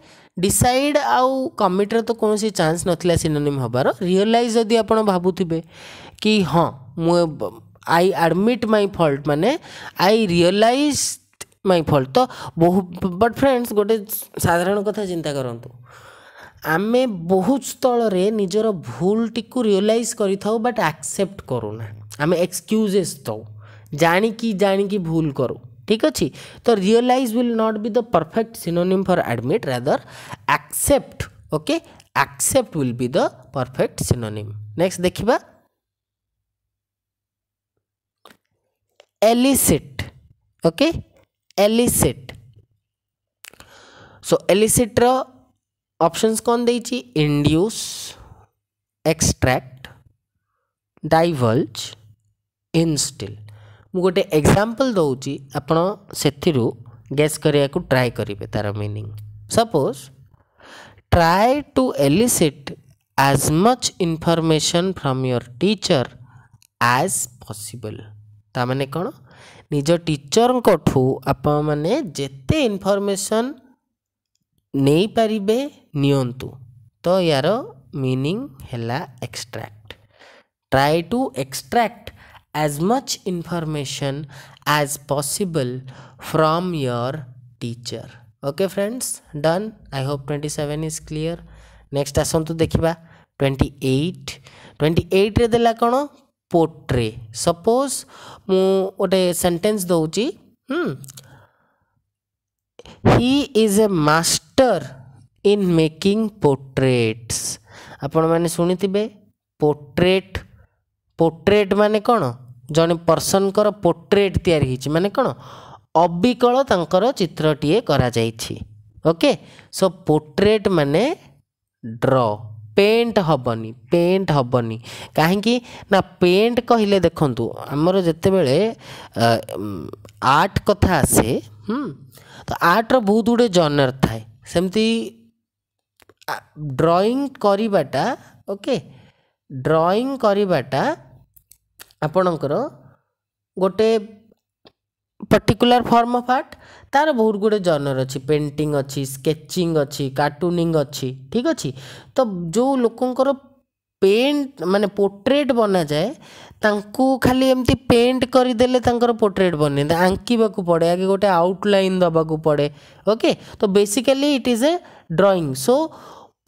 ଡିସାଇଡ୍ ଆଉ କମିଟ୍ର ତ କୌଣସି ଚାନ୍ସ ନଥିଲା ସିନୋନିମ୍ ହେବାର ରିଅଲାଇଜ୍ ଯଦି ଆପଣ ଭାବୁଥିବେ କି ହଁ ମୁଁ ଆଇ ଆଡ଼ମିଟ୍ ମାଇ ଫଲ୍ଟ ମାନେ ଆଇ ରିଅଲାଇଜ୍ ମାଇ ଫଲ୍ଟ ତ ବହୁ ବଟ୍ ଫ୍ରେଣ୍ଡସ୍ ଗୋଟେ ସାଧାରଣ କଥା ଚିନ୍ତା କରନ୍ତୁ ଆମେ ବହୁତ ସ୍ଥଳରେ ନିଜର ଭୁଲଟିକୁ ରିଅଲାଇଜ୍ କରିଥାଉ ବଟ୍ ଆକ୍ସେପ୍ଟ କରୁନା ଆମେ ଏକ୍ସକ୍ୟୁଜେସ୍ ଦେଉ ଜାଣିକି ଜାଣିକି ଭୁଲ କରୁ ଠିକ୍ ଅଛି ତ realize will not be the perfect synonym for admit rather accept okay accept will be the perfect synonym next ଦେଖିବା elicit okay elicit so elicit options कौन देची इंड्यूस एक्सट्रैक्ट डाइवर्ज इनस्टिल ମୁଁ ଗୋଟେ ଏକ୍ଜାମ୍ପଲ୍ ଦେଉଛି ଆପଣ ସେଥିରୁ ଗେସ୍ କରିବାକୁ ଟ୍ରାଏ କରିବେ ତା'ର meaning suppose try to elicit as much information from your teacher as possible ତା ମାନେ କ'ଣ ନିଜ ଟିଚରଙ୍କଠୁ ଆପଣମାନେ ଯେତେ ଇନଫର୍ମେସନ୍ ନେଇପାରିବେ ନିଅନ୍ତୁ ତ ୟାର ମିନିଂ ହେଲା extract try to extract as much information as possible from your teacher okay friends done i hope 27 is clear next asantu dekhiba 28 28 re dela kono portray suppose ମୁଁ ଗୋଟେ ସେଣ୍ଟେନ୍ସ ଦେଉଛି he is a master in making portraits ଆପଣମାନେ ଶୁଣିଥିବେ ପୋର୍ଟ୍ରେଟ୍ ପୋର୍ଟ୍ରେଟ୍ ମାନେ କ'ଣ ଜଣେ ପର୍ସନଙ୍କର ପୋର୍ଟ୍ରେଟ୍ ତିଆରି ହେଇଛି ମାନେ କ'ଣ ଅବିକଳ ତାଙ୍କର ଚିତ୍ରଟିଏ କରାଯାଇଛି ଓକେ ସୋ ପୋର୍ଟ୍ରେଟ୍ ମାନେ ଡ୍ର পেন্ট হবনি পেন্ট হবনি কাହିଁକି ନା ପେଣ୍ଟ କହିଲେ ଦେଖନ୍ତୁ ଆମର ଯେତେବେଳେ ଆର୍ଟ କଥା ଆସେ ତ ଆର୍ଟର ବହୁତ ଗୁଡ଼ିଏ ଜନର ଥାଏ ସେମିତି ଡ୍ରଇଂ କରିବାଟା ଓକେ ଡ୍ରଇଂ କରିବାଟା ଆପଣଙ୍କର ଗୋଟେ पर्टिकुलर फर्म अफ आर्ट ତାର ବହୁତ ଗୁଡ଼ିଏ ଜନର ଅଛି ପେଣ୍ଟିଂ ଅଛି ସ୍କେଚିଂ ଅଛି କାର୍ଟୁନିଂ ଅଛି ଠିକ୍ ଅଛି ତ ଯେଉଁ ଲୋକଙ୍କର ପେଣ୍ଟ ମାନେ ପୋର୍ଟ୍ରେଟ୍ ବନାଯାଏ ତାଙ୍କୁ ଖାଲି ଏମିତି ପେଣ୍ଟ କରିଦେଲେ ତାଙ୍କର ପୋର୍ଟ୍ରେଟ୍ ବନେ ଆଙ୍କିବାକୁ ପଡ଼େ ଆଗେ ଗୋଟେ ଆଉଟଲାଇନ୍ ଦେବାକୁ ପଡ଼େ ଓକେ ତ basically it is a drawing so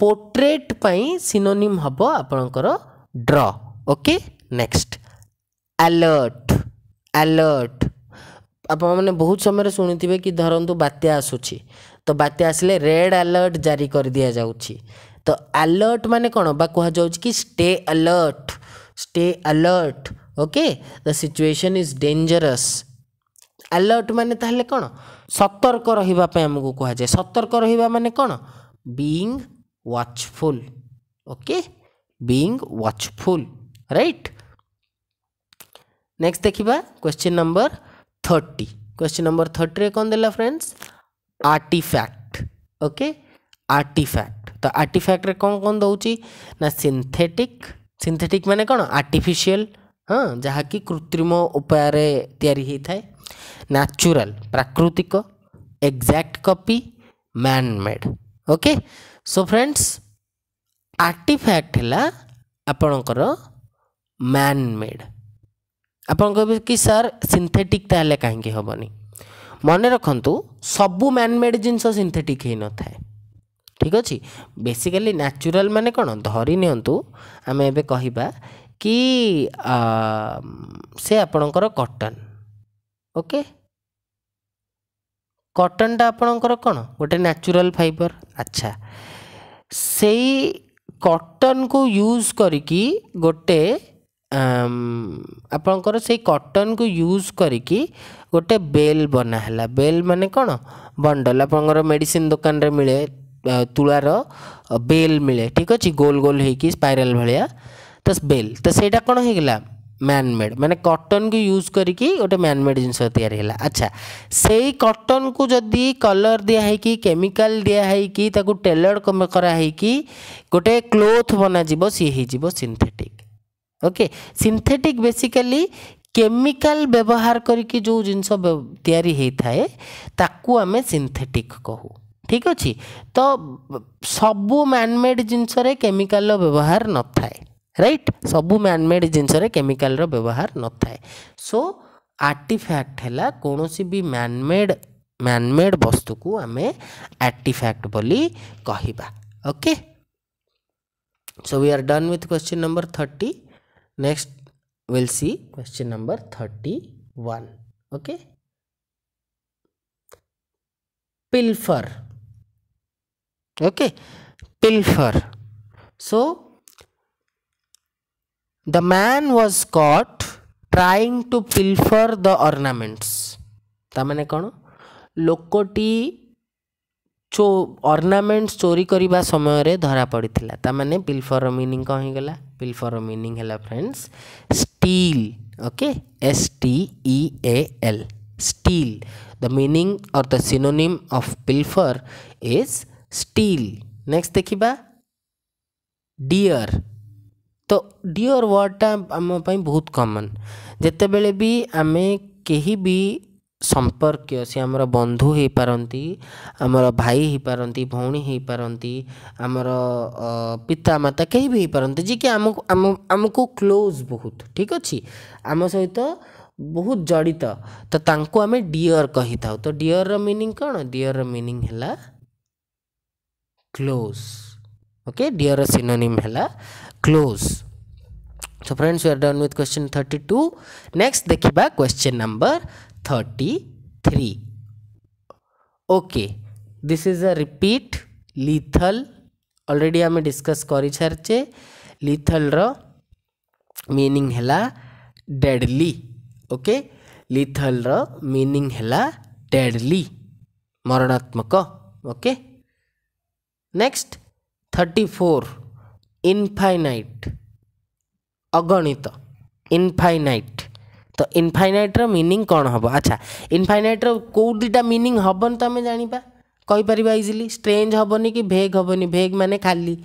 portrait ପାଇଁ ସିନୋନିମ୍ ହେବ ଆପଣଙ୍କର draw okay next alert alert ଆପଣମାନେ ବହୁତ ସମୟରେ ଶୁଣିଥିବେ କି ଧରନ୍ତୁ ବାତ୍ୟା ଆସୁଛି ତ ବାତ୍ୟା ଆସିଲେ ରେଡ଼୍ ଆଲର୍ଟ ଜାରି କରିଦିଆଯାଉଛି ତ ଆଲର୍ଟ ମାନେ କ'ଣ ବା କୁହାଯାଉଛି କି stay alert stay alert okay the situation is dangerous alert ମାନେ ତାହେଲେ କ'ଣ ସତର୍କ ରହିବା ପାଇଁ ଆମକୁ କୁହାଯାଏ ସତର୍କ ରହିବା ମାନେ କ'ଣ being watchful okay being watchful right next ଦେଖିବା question number 30 question number 30 kon dela friends artifact okay artifact to artifact re kon kon dauchi na synthetic synthetic mane kon artificial ha jaha ki कृत्रिम उपाय रे तयारी होई थाए न्याचुरल प्राकृतिक exact copy man made okay so friends artifact है आपणकर मैन मेड ଆପଣ କହିବେ କି ସାର୍ ସିନ୍ଥେଟିକ୍ ତାହେଲେ କାହିଁକି ହେବନି ମନେ ରଖନ୍ତୁ ସବୁ ମ୍ୟାନମେଡ଼୍ ଜିନିଷ ସିନ୍ଥେଟିକ୍ ହୋଇନଥାଏ ଠିକ୍ ଅଛି ବେସିକାଲି ନ୍ୟାଚୁରାଲ୍ ମାନେ କ'ଣ ଧରି ନିଅନ୍ତୁ ଆମେ ଏବେ କହିବା କି ସେ ଆପଣଙ୍କର କଟନ୍ ଓକେ କଟନ୍ଟା ଆପଣଙ୍କର କ'ଣ ଗୋଟେ ନ୍ୟାଚୁରାଲ୍ ଫାଇବର ଆଚ୍ଛା ସେଇ କଟନ୍କୁ ୟୁଜ୍ କରିକି ଗୋଟେ आपणकर कटन को यूज करके गोटे बेल बनाहला बेल मान कौन बंडल आप मेडिसिन दुकान रे मिले तुलार बेल मिले ठीक अच्छे गोल गोल हो स्पाइरल भाया तो बेल तो सहीटा कौन होगा मैनमेड मैंने कटन को यूज करके गोटे मैनमेड जिनस या अच्छा से कटन को जदि कलर दिहकि केमिकाल दिहकि टेलर कराई कि गोटे क्लोथ बनाजी सी हो synthetic okay synthetic basically chemical व्यवहार करके जो जिनस या सिंथेटिक कहू ठीक अच्छे तो सबू मैनमेड जिनसरे केमिकाल व्यवहार न थाए रईट सब मैनमेड जिनसरे केमिकल व्यवहार न थाए सो आर्टिफैक्ट है कौन सी भी मैनमेड मैनमेड वस्तु को आम आर्टिफैक्ट बोली कहवा okay so we are done with question number thirty next we'll see question number 31 okay pilfer okay pilfer so the man was caught trying to pilfer the ornaments ତା ମାନେ କ'ଣ ଲୋକଟି ଚୋ ଅର୍ଣ୍ଣାମେଣ୍ଟସ୍ ଚୋରି କରିବା ସମୟରେ ଧରାପଡ଼ିଥିଲା ତା'ମାନେ ପିଲ୍ଫର୍ର ମିନିଂ କ'ଣ ହେଇଗଲା ପିଲ୍ଫର୍ର ମିନିଂ ହେଲା friends steal okay S T E A L steal the meaning or the synonym of pilfer is steal next ଦେଖିବା ଡିଅର୍ ତ ଡିଅର୍ ୱାର୍ଡ଼ଟା ଆମ ପାଇଁ ବହୁତ କମନ୍ ଯେତେବେଳେ ବି ଆମେ କେହି ବି संपर्क से आम बंधु हो पारती आमर भाई हो पारती भौणी हो पारती आमर पिता माता कहीं भी हो पारती जी कि आम को क्लोज बहुत ठीक अच्छे आम सहित बहुत जड़ित तो आम डीयर कही था तो डीयर रीनिंग कौन डीयर रीनिंग है क्लोज ओके डीयर रिनोनिम है close so friends we are done with question thirty two next देखा question number three okay this is a repeat lethal already आम डिस्कस कर सारी लिथल रो मीनिंग है डेडली ओके लिथल रो मीनिंग है डेडली मरणात्मक okay next thirty four infinite अगणित इनफाइनाइट ତ ଇନଫାଇନାଇଟ୍ର ମିନିଂ କ'ଣ ହେବ ଆଚ୍ଛା ଇନଫାଇନାଇଟ୍ର କେଉଁ ଦୁଇଟା ମିନିଂ ହେବନି ତ ଆମେ ଜାଣିବା କହିପାରିବା ଇଜିଲି ଷ୍ଟ୍ରେଞ୍ଜ ହେବନି କି ଭେଗ୍ ହେବନି ଭେଗ୍ ମାନେ ଖାଲି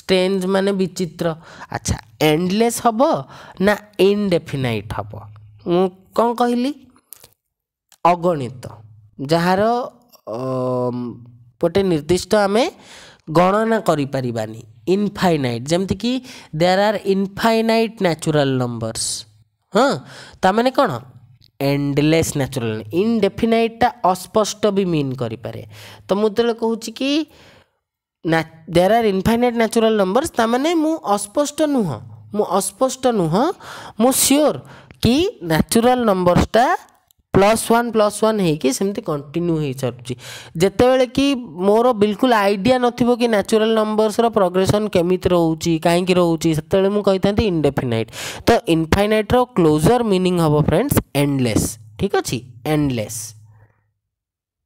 ଷ୍ଟ୍ରେଞ୍ଜ ମାନେ ବିଚିତ୍ର ଆଚ୍ଛା ଏଣ୍ଡଲେସ୍ ହେବ ନା ଇନଡେଫିନାଇଟ୍ ହେବ ମୁଁ କ'ଣ କହିଲି ଅଗଣିତ ଯାହାର ଗୋଟେ ନିର୍ଦ୍ଦିଷ୍ଟ ଆମେ ଗଣନା କରିପାରିବାନି ଇନଫାଇନାଇଟ୍ ଯେମିତିକି ଦେର୍ ଆର୍ ଇନଫାଇନାଇଟ୍ ନ୍ୟାଚୁରାଲ୍ ନମ୍ବର୍ସ ହଁ ତା'ମାନେ କ'ଣ ଏଣ୍ଡଲେସ୍ ନ୍ୟାଚୁରାଲ ଇନଡେଫିନାଇଟ୍ଟା ଅସ୍ପଷ୍ଟ ବି ମିନ୍ କରିପାରେ ତ ମୁଁ ଯେତେବେଳେ କହୁଛି କି ଦେର୍ ଆର୍ ଇନଫାଇନାଇଟ୍ ନ୍ୟାଚୁରାଲ ନମ୍ବର୍ସ ତା'ମାନେ ମୁଁ ଅସ୍ପଷ୍ଟ ନୁହଁ ମୁଁ ଅସ୍ପଷ୍ଟ ନୁହଁ ମୁଁ ସିଓର କି ନ୍ୟାଚୁରାଲ ନମ୍ବର୍ସଟା ପ୍ଲସ୍ ୱାନ୍ ପ୍ଲସ୍ ୱାନ୍ ହେଇକି ସେମିତି କଣ୍ଟିନ୍ୟୁ ହେଇସାରୁଛି ଯେତେବେଳେ କି ମୋର ବିଲକୁଲ ଆଇଡ଼ିଆ ନଥିବ କି ନ୍ୟାଚୁରାଲ୍ ନମ୍ବର୍ସର ପ୍ରୋଗ୍ରେସନ୍ କେମିତି ରହୁଛି କାହିଁକି ରହୁଛି ସେତେବେଳେ ମୁଁ କହିଥାନ୍ତି ଇଣ୍ଡେଫିନାଇଟ୍ ତ ଇନଫାଇନାଇଟ୍ର କ୍ଲୋଜର୍ ମିନିଂ ହେବ ଫ୍ରେଣ୍ଡସ୍ ଏଣ୍ଡଲେସ୍ ଠିକ୍ ଅଛି endless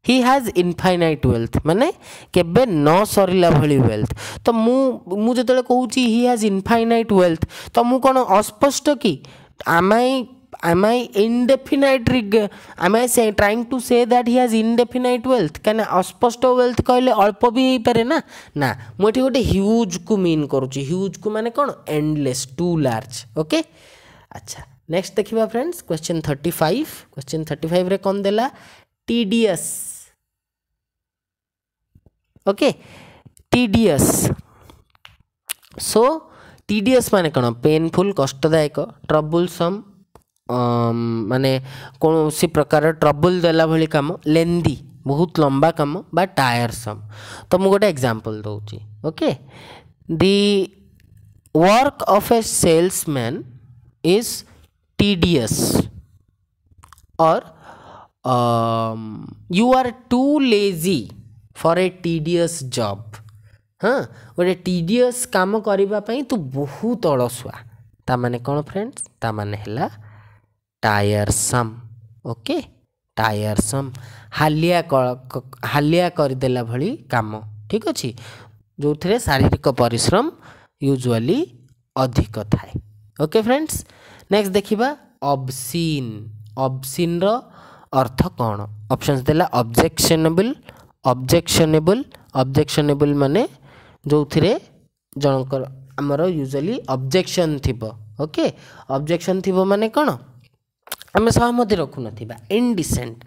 he has infinite wealth মানে কেবে ন সরিলা ভি ওয়েলথ তো মু যেতবে কৌছি হি হ্যাজ ইনফাইনাইট ওয়েলথ তো মু কোণ অস্পষ্ট কি আমি am i indefinite am i say, trying to say that he has indefinite wealth can অস্পষ্ট ওয়েলথ কহিলে অল্প বি ହେଇପାରେ না না ମୁଁ ଏଠି ଗୋଟେ ହ୍ୟୁଜ୍କୁ ମିନ୍ କରୁଛି ହ୍ୟୁଜ୍କୁ ମାନେ କ'ଣ ଏଣ୍ଡଲେସ୍ ଟୁ ଲାର୍ଜ ଓକେ ଆଚ୍ଛା ନେକ୍ସଟ ଦେଖିବା friends question thirty five question thirty ଫାଇଭ୍ରେ କ'ଣ ଦେଲା tedious okay tedious so tedious ମାନେ କ'ଣ ପେନ୍ଫୁଲ୍ କଷ୍ଟଦାୟକ ଟ୍ରବୁଲ୍ ସମ୍ माने कौन सी प्रकार ट्रबुल देला भली काम लेंदी बहुत लंबा काम बा टायरसम तो मुझे गोटे एग्जांपल दौर okay the work of a salesman is tedious और you are too lazy for a tedious job हाँ गोटे टीडीएस काम करने तू बहुत अलसुआ ता मैंने कौन फ्रेंड्स ता मैंने है ଟାୟାରସମ୍ ଓକେ ଟାୟାରସମ୍ ହାଲିଆ ହାଲିଆ କରିଦେଲା ଭଳି କାମ ଠିକ୍ ଅଛି ଯେଉଁଥିରେ ଶାରୀରିକ ପରିଶ୍ରମ ୟୁଜୁଆଲି ଅଧିକ ଥାଏ ଓକେ ଫ୍ରେଣ୍ଡସ୍ ନେକ୍ସଟ ଦେଖିବା ଅବସିନ୍ ଅବସିନ୍ର ଅର୍ଥ କ'ଣ ଅପସନ୍ସ ଦେଲା ଅବଜେକ୍ସନେବୁଲ୍ ଅବଜେକ୍ସନେବୁଲ୍ ଅବଜେକ୍ସନେବୁଲ୍ ମାନେ ଯେଉଁଥିରେ ଜଣଙ୍କର ଆମର ୟୁଜୁଆଲି ଅବଜେକ୍ସନ୍ ଥିବ ଓକେ ଅବଜେକ୍ସନ୍ ଥିବ ମାନେ କ'ଣ ଆମେ ସହମତି ରଖୁନଥିବା ଇନଡିସେଣ୍ଟ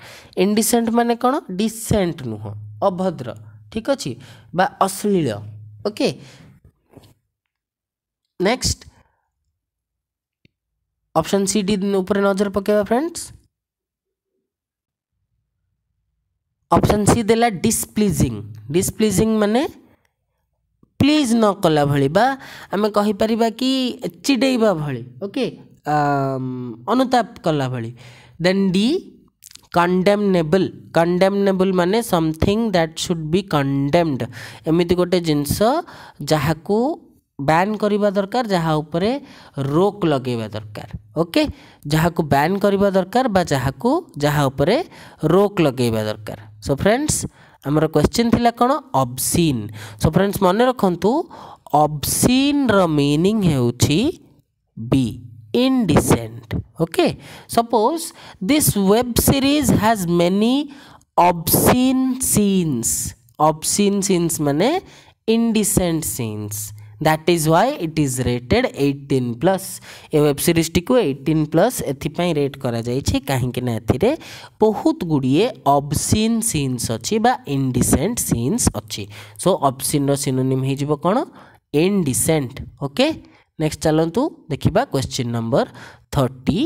ଇନଡିସେଣ୍ଟ ମାନେ କ'ଣ ଡିସେଣ୍ଟ ନୁହଁ ଅଭଦ୍ର ଠିକ୍ ଅଛି ବା ଅଶ୍ଳୀଳ okay next option C D ଉପରେ ନଜର ପକାଇବା ଫ୍ରେଣ୍ଡସ୍ ଅପସନ୍ ସି ଦେଲା ଡିସପ୍ଲିଜିଂ ଡିସପ୍ଲିଜିଂ ମାନେ ପ୍ଲିଜ୍ ନ କଲା ଭଳି ବା ଆମେ କହିପାରିବା କି ଚିଡ଼େଇବା ଭଳି ଓକେ ଅନୁତାପ କଲା ଭଳି ଦେନ୍ ଡି କଣ୍ଡେମ୍ନେବଲ୍ କଣ୍ଡେମ୍ନେବଲ୍ ମାନେ something that should be condemned ଏମିତି ଗୋଟେ ଜିନିଷ ଯାହାକୁ ବ୍ୟାନ୍ କରିବା ଦରକାର ଯାହା ଉପରେ ରୋକ୍ ଲଗାଇବା ଦରକାର ଓକେ ଯାହାକୁ ବ୍ୟାନ୍ କରିବା ଦରକାର ବା ଯାହାକୁ ଯାହା ଉପରେ ରୋକ୍ ଲଗାଇବା ଦରକାର ସୋ ଫ୍ରେଣ୍ଡସ୍ ଆମର କ୍ୱେଶ୍ଚିନ୍ ଥିଲା କ'ଣ ଅବସିନ୍ ସୋ ଫ୍ରେଣ୍ଡସ୍ ମନେ ରଖନ୍ତୁ ଅବସିନ୍ର ମିନିଂ ହେଉଛି B indecent okay suppose this web series has many obscene scenes obscene scenes mane indecent scenes that is why it is rated 18 plus a web series टी को 18 प्लस एपाई रेट कराई कहीं बहुत गुड़े अबसीन सीन्स अच्छी इंडिसेंट सीन्स अच्छी सो अबसीन रिनोनिम हो कौन इनडिसेंट ओके okay? ନେକ୍ସଟ ଚାଲନ୍ତୁ ଦେଖିବା question number thirty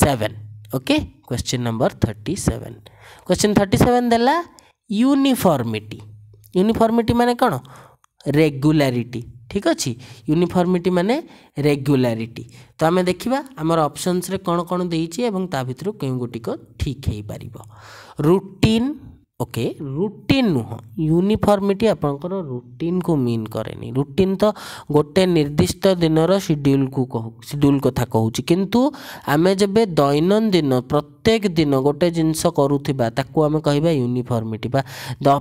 seven okay question number thirty seven question thirty seven ଦେଲା ୟୁନିଫର୍ମିଟି ୟୁନିଫର୍ମିଟି ମାନେ କ'ଣ ରେଗୁଲାରିଟି ଠିକ୍ ଅଛି ୟୁନିଫର୍ମିଟି ମାନେ ରେଗୁଲାରିଟି ତ ଆମେ ଦେଖିବା ଆମର ଅପସନ୍ସରେ କ'ଣ କ'ଣ ଦେଇଛି ଏବଂ ତା ଭିତରୁ କେଉଁ ଗୋଟିକ ଠିକ୍ ହୋଇପାରିବ ରୁଟିନ୍ ওকে ରୁଟିନ୍ ନୁହଁ ୟୁନିଫର୍ମିଟି ଆପଣଙ୍କର ରୁଟିନ୍କୁ ମିନ୍ କରେନି ରୁଟିନ୍ ତ ଗୋଟେ ନିର୍ଦ୍ଦିଷ୍ଟ ଦିନର ସିଡ୍ୟୁଲ୍କୁ କହୁ ସିଡ୍ୟୁଲ୍ କଥା କହୁଛି କିନ୍ତୁ ଆମେ ଯେବେ ଦୈନନ୍ଦିନ ପ୍ରତ୍ୟେକ ଦିନ ଗୋଟେ ଜିନିଷ କରୁଥିବା ତାକୁ ଆମେ କହିବା ୟୁନିଫର୍ମିଟି ବା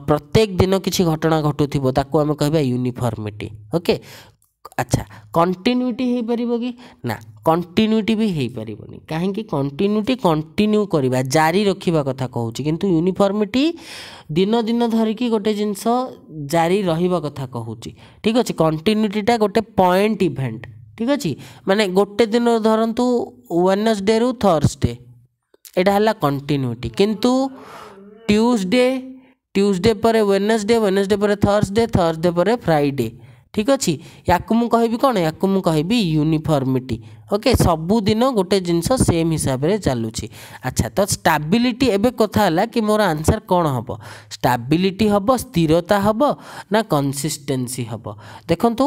ପ୍ରତ୍ୟେକ ଦିନ କିଛି ଘଟଣା ଘଟୁଥିବ ତାକୁ ଆମେ କହିବା ୟୁନିଫର୍ମିଟି ଓକେ আচ্ছা কଣ୍টিନ୍ୟୁଟି ହୋଇପାରିବ କି ନା କଣ୍ଟିନ୍ୟୁଟି ବି ହୋଇପାରିବନି କାହିଁକି କଣ୍ଟିନ୍ୟୁଟି କଣ୍ଟିନ୍ୟୁ କରିବା ଜାରି ରଖିବା କଥା କହୁଛି କିନ୍ତୁ ୟୁନିଫର୍ମିଟି ଦିନ ଦିନ ଧରିକି ଗୋଟେ ଜିନିଷ ଜାରି ରହିବା କଥା କହୁଛି ଠିକ୍ ଅଛି କଣ୍ଟିନ୍ୟୁଟିଟା ଗୋଟେ ପଏଣ୍ଟ ଇଭେଣ୍ଟ ଠିକ୍ ଅଛି ମାନେ ଗୋଟେ ଦିନ ଧରନ୍ତୁ ୱେନସଡେରୁ ଥର୍ସଡେ ଏଇଟା ହେଲା କଣ୍ଟିନ୍ୟୁଟି କିନ୍ତୁ ଟ୍ୟୁଜଡେ ଟ୍ୟୁଜଡେ ପରେ ୱେନସଡେ ୱେନସଡେ ପରେ ଥର୍ସଡେ ଥର୍ସଡେ ପରେ ଫ୍ରାଇଡେ ঠিক ଅଛି ୟାକୁ ମୁଁ କହିବି କ'ଣ ୟାକୁ ମୁଁ କହିବି ୟୁନିଫର୍ମିଟି ଓକେ ସବୁଦିନ ଗୋଟେ ଜିନିଷ ସେମ୍ ହିସାବରେ ଚାଲୁଛି ଆଚ୍ଛା ତ ଷ୍ଟାବିଲିଟି ଏବେ କଥା ହେଲା କି ମୋର ଆନ୍ସର୍ କ'ଣ ହେବ ଷ୍ଟାବିଲିଟି ହେବ ସ୍ଥିରତା ହେବ ନା କନସିଷ୍ଟେନ୍ସି ହେବ ଦେଖନ୍ତୁ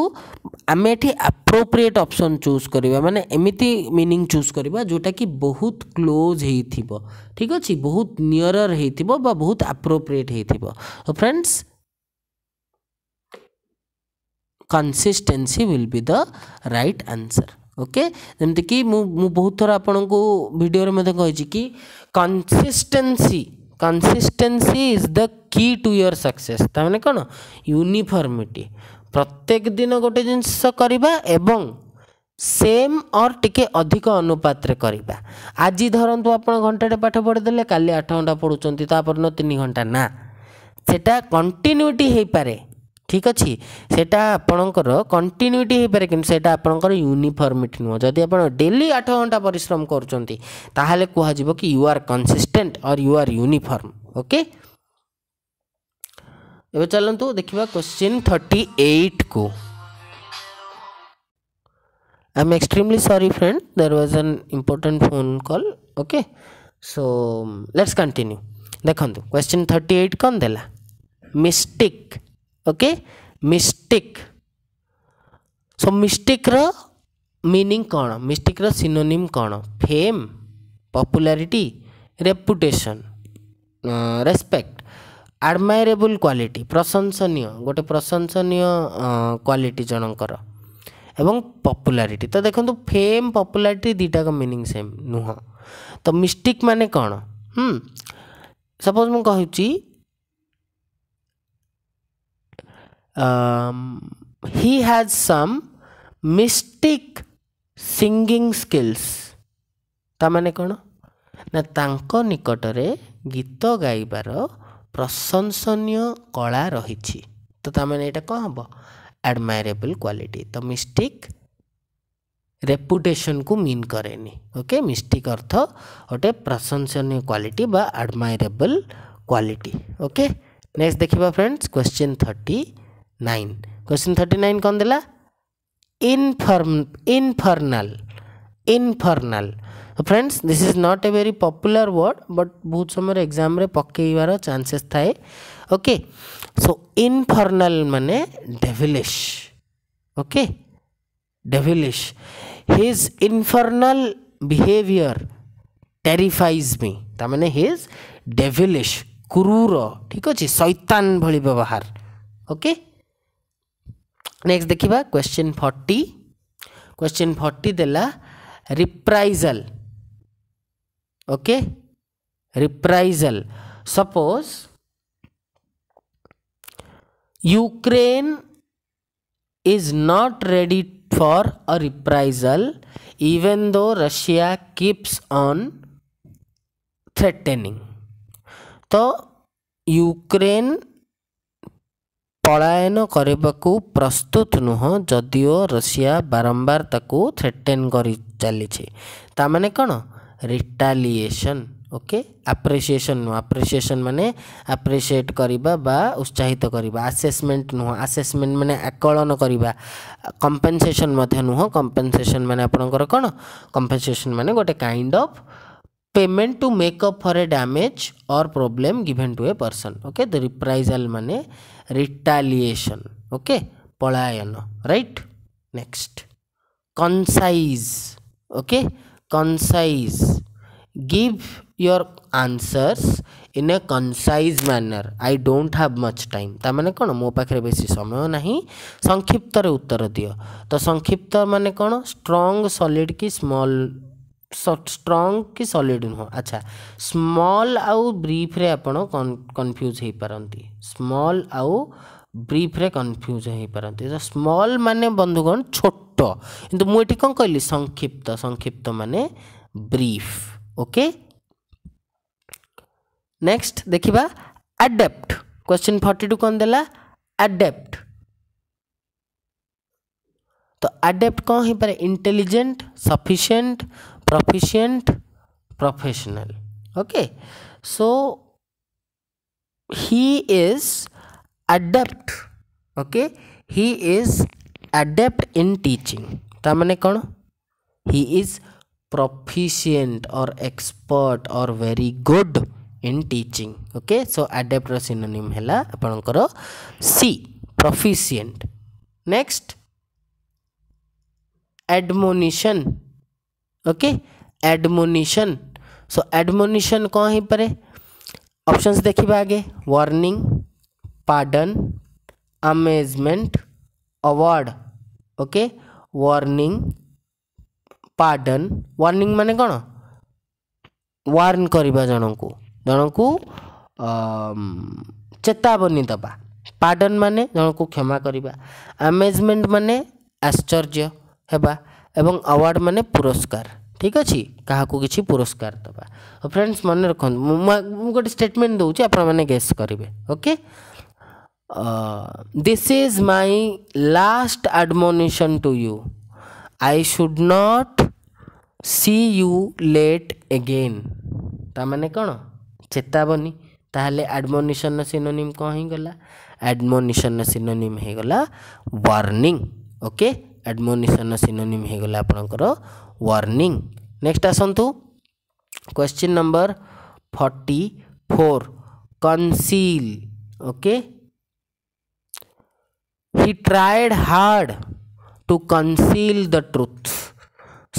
ଆମେ ଏଠି ଆପ୍ରୋପ୍ରିଏଟ୍ ଅପସନ୍ ଚୁଜ୍ କରିବା ମାନେ ଏମିତି ମିନିଂ ଚୁଜ୍ କରିବା ଯେଉଁଟାକି ବହୁତ କ୍ଲୋଜ୍ ହେଇଥିବ ଠିକ୍ ଅଛି ବହୁତ ନିୟରର୍ ହେଇଥିବ ବା ବହୁତ ଆପ୍ରୋପ୍ରିଏଟ୍ ହେଇଥିବ ତ friends consistency will be the right answer okay जमीती बहुत थर आप भिडर में कि consistency consistency is the key to your success तमें कौन यूनिफर्मिटी प्रत्येक दिन गोटे जिनस एवं सेम और टिके अधिक अनुपात करवा आज धरतु आप घंटाटे पाठ पढ़ीदे का आठ घंटा पढ़ुंतापर दिन तीन घंटा ना सेटा कंटिन्यूटी हो पाए ঠিক ଅଛି ସେଇଟା ଆପଣଙ୍କର କଣ୍ଟିନ୍ୟୁଟି ହେଇପାରେ କିନ୍ତୁ ସେଇଟା ଆପଣଙ୍କର ୟୁନିଫର୍ମିଟି ନୁହଁ ଯଦି ଆପଣ ଡେଲି ଆଠ ଘଣ୍ଟା ପରିଶ୍ରମ କରୁଛନ୍ତି ତାହେଲେ କୁହାଯିବ କି you are consistent or you are uniform okay ଏବେ ଚାଲନ୍ତୁ ଦେଖିବା କ୍ୱେଶ୍ଚିନ୍ ଥର୍ଟି ଏଇଟ୍କୁ I am extremely sorry friend there was an important phone call okay so let's continue ଦେଖନ୍ତୁ କ୍ୱେଶ୍ଚିନ୍ ଥର୍ଟି ଏଇଟ୍ କ'ଣ ଦେଲା ମିଷ୍ଟେକ୍ ओके ମିଷ୍ଟିକ୍ ସୋ ମିଷ୍ଟିକ୍ର ମିନିଂ କ'ଣ ମିଷ୍ଟିକ୍ର ସିନୋନିମ୍ କ'ଣ fame popularity reputation respect admirable quality ପ୍ରଶଂସନୀୟ ଗୋଟେ ପ୍ରଶଂସନୀୟ କ୍ୱାଲିଟି ଜଣଙ୍କର ଏବଂ ପପୁଲାରିଟି ତ ଦେଖନ୍ତୁ ଫେମ୍ ପପୁଲାରିଟି ଦୁଇଟାକ ମିନିଂ ସେମ୍ ନୁହଁ ତ ମିଷ୍ଟିକ୍ ମାନେ କ'ଣ ସପୋଜ୍ ମୁଁ କହୁଛି um, he has some mystic singing skills ତାମାନେ କ'ଣ ନା ତାଙ୍କ ନିକଟରେ ଗୀତ ଗାଇବାର ପ୍ରଶଂସନୀୟ କଳା ରହିଛି ତ ତାମାନେ ଏଇଟା କ'ଣ ହେବ ଆଡ଼ମାଇରେବଲ୍ କ୍ୱାଲିଟି ତ ମିଷ୍ଟିକ୍ ରେପୁଟେସନ୍କୁ ମିନ୍ କରେନି ଓକେ ମିଷ୍ଟିକ୍ ଅର୍ଥ ଗୋଟେ ପ୍ରଶଂସନୀୟ କ୍ୱାଲିଟି ବା ଆଡ଼ମାଇରେବଲ୍ କ୍ୱାଲିଟି ଓକେ ନେକ୍ସଟ ଦେଖିବା friends question thirty nine question thirty nine कौन दिला इनफर्म infernal infernal friends this is not a very popular word but बहुत समय एग्जाम रे पकेबार चांसेस थाए ओके सो इनफर्नाल मान devilish okay devilish his infernal behaviour terrifies me ताने हिज डेविलिश क्रूर ठीक अच्छे सैतान भली व्यवहार ओके okay? नेक्स्ट देखा question forty question forty the reprisal okay reprisal suppose Ukraine is not ready for a reprisal even though Russia keeps on threatening to Ukraine ପଳାୟନ କରିବାକୁ ପ୍ରସ୍ତୁତ ନୁହଁ ଯଦିଓ ଋଷିଆ ବାରମ୍ବାର ତାକୁ ଥ୍ରେଟେନ୍ କରି ଚାଲିଛି ତା'ମାନେ କ'ଣ ରିଟାଲିଏସନ୍ ଓକେ ଆପ୍ରିସିଏସନ୍ ନୁହଁ ଆପ୍ରିସିଏସନ୍ ମାନେ ଆପ୍ରିସିଏଟ୍ କରିବା ବା ଉତ୍ସାହିତ କରିବା ଆସେସମେଣ୍ଟ ନୁହଁ ଆସେସମେଣ୍ଟ ମାନେ ଆକଳନ କରିବା କମ୍ପେନସେସନ୍ ମଧ୍ୟ ନୁହଁ କମ୍ପେନସେସନ୍ ମାନେ ଆପଣଙ୍କର କ'ଣ କମ୍ପେନସେସନ୍ ମାନେ ଗୋଟେ kind of payment to make up for a damage or problem given to a person okay the reprisal money retaliation okay palayana right next concise okay concise give your answers in a concise manner i don't have much time ତା ମାନେ କ'ଣ ମୋ ପାଖରେ ବେଶୀ ସମୟ ନାହିଁ ସଂକ୍ଷିପ୍ତରେ ଉତ୍ତର ଦିଅ ତ ସଂକ୍ଷିପ୍ତ ମାନେ କ'ଣ ଷ୍ଟ୍ରଙ୍ଗ ସଲିଡ଼ କି ସ୍ମଲ୍ ଷ୍ଟ୍ରଙ୍ଗ୍ କି ସଲିଡ଼୍ ନୁହଁ ଆଚ୍ଛା ସ୍ମଲ୍ ଆଉ ବ୍ରିଫ୍ରେ ଆପଣ କନଫ୍ୟୁଜ୍ ହୋଇପାରନ୍ତି ସ୍ମଲ୍ ଆଉ ବ୍ରିଫ୍ରେ କନଫ୍ୟୁଜ୍ ହୋଇପାରନ୍ତି ତ ସ୍ମଲ୍ ମାନେ ବନ୍ଧୁଗଣ ଛୋଟ କିନ୍ତୁ ମୁଁ ଏଠି କ'ଣ କହିଲି ସଂକ୍ଷିପ୍ତ ସଂକ୍ଷିପ୍ତ ମାନେ ବ୍ରିଫ୍ ଓକେ ନେକ୍ସଟ ଦେଖିବା ଆଡେପ୍ଟ କ୍ୱେଶ୍ଚିନ୍ ଫର୍ଟି ଟୁ କ'ଣ ଦେଲା ଆଡେପ୍ଟ ତ ଆଡେପ୍ଟ କ'ଣ ହେଇପାରେ intelligent sufficient proficient professional okay so he is adept okay he is adept in teaching ता माने कौन he is proficient or expert or very good in teaching okay so adept ର synonym ହେଲା ଆପଣଙ୍କର c proficient next admonition okay admonition so admonition कौन पर परे ऑप्शंस देखा आगे warning pardon amazement award okay warning pardon warning माने कौन वार्न करवा जन को जन को चेतावनी दबा पार्डन माने जन को क्षमा करवा अमेजमेंट माने आश्चर्य हेबा এবং ଆୱାର୍ଡ଼ ମାନେ ପୁରସ୍କାର ଠିକ୍ ଅଛି କାହାକୁ କିଛି ପୁରସ୍କାର ଦେବା ଆଉ ଫ୍ରେଣ୍ଡସ୍ ମନେ ରଖନ୍ତୁ ମୁଁ ଗୋଟେ ଷ୍ଟେଟମେଣ୍ଟ ଦେଉଛି ଆପଣମାନେ ଗେସ୍ କରିବେ okay this is my last admonition to you I should not see you late again ତାମାନେ କ'ଣ ଚେତାବନୀ ତାହେଲେ ଆଡ଼ମୋନିସନ୍ର ସିନୋନିମ୍ କ'ଣ ହେଇଗଲା ଆଡ଼ମୋନିସନ୍ର ସିନୋନିମ୍ ହେଇଗଲା ୱାର୍ଣ୍ଣିଂ ଓକେ एडमोनिशन सिनोनिम हो गला आपणकर वार्निंग नेक्स्ट आसतु question number forty four conceal okay he tried hard to conceal the truth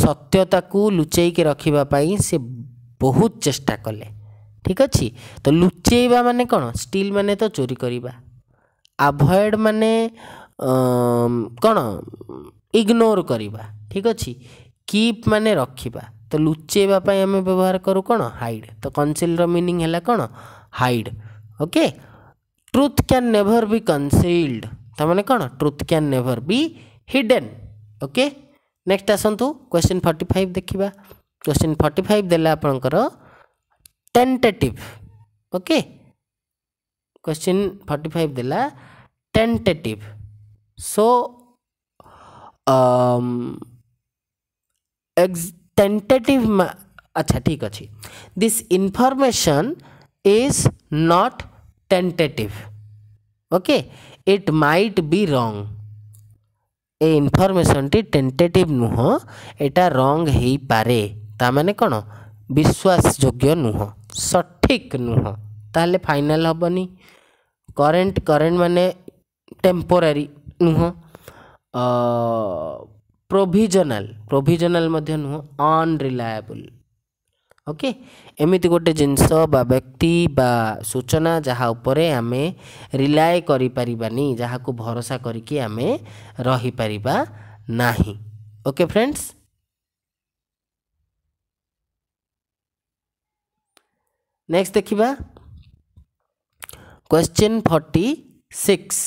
सत्यता को लुचेक रखापी से बहुत चेष्टा कले ठीक अच्छे तो लुचेवा मान कौन स्टिल मैंने तो चोरी करवा आभएड मान कौन ଇଗ୍ନୋର କରିବା ଠିକ୍ ଅଛି କିପ୍ ମାନେ ରଖିବା ତ ଲୁଚେଇବା ପାଇଁ ଆମେ ବ୍ୟବହାର କରୁ କ'ଣ ହାଇଡ୍ ତ କନସିଲ୍ର ମିନିଂ ହେଲା କ'ଣ hide okay truth can never be concealed ତା'ମାନେ କ'ଣ truth can never be hidden okay next ଆସନ୍ତୁ କ୍ୱେଶ୍ଚିନ୍ ଫର୍ଟି ଫାଇଭ୍ ଦେଖିବା କ୍ୱେଶ୍ଚିନ୍ ଫର୍ଟି ଫାଇଭ୍ ଦେଲା ଆପଣଙ୍କର ଟେଣ୍ଟେଟିଭ୍ ଓକେ क्वेश्चन 45 देला टेंटेटिव सो टेन्टेटिव um, अच्छा ठीक अच्छे this information is not tentative okay it might be wrong a information T टेन्टेटिव नुह एटा रंग हो पारे ताने कौन विश्वास योग्य नुह सठिक नुह ताल फाइनाल हेनी करेन्ट करेन्ट मान टेम्पोरारी नुह ପ୍ରୋଭିଜନାଲ୍ ପ୍ରୋଭିଜନାଲ୍ ମଧ୍ୟ ନୁହଁ ଅନରିଲାଏବୁଲ୍ ଓକେ ଏମିତି ଗୋଟେ ଜିନିଷ ବା ବ୍ୟକ୍ତି ବା ସୂଚନା ଯାହା ଉପରେ ଆମେ ରିଲାଏ କରିପାରିବାନି ଯାହାକୁ ଭରସା କରିକି ଆମେ ରହିପାରିବା ନାହିଁ ଓକେ ଫ୍ରେଣ୍ଡସ୍ ନେକ୍ସଟ ଦେଖିବା question forty six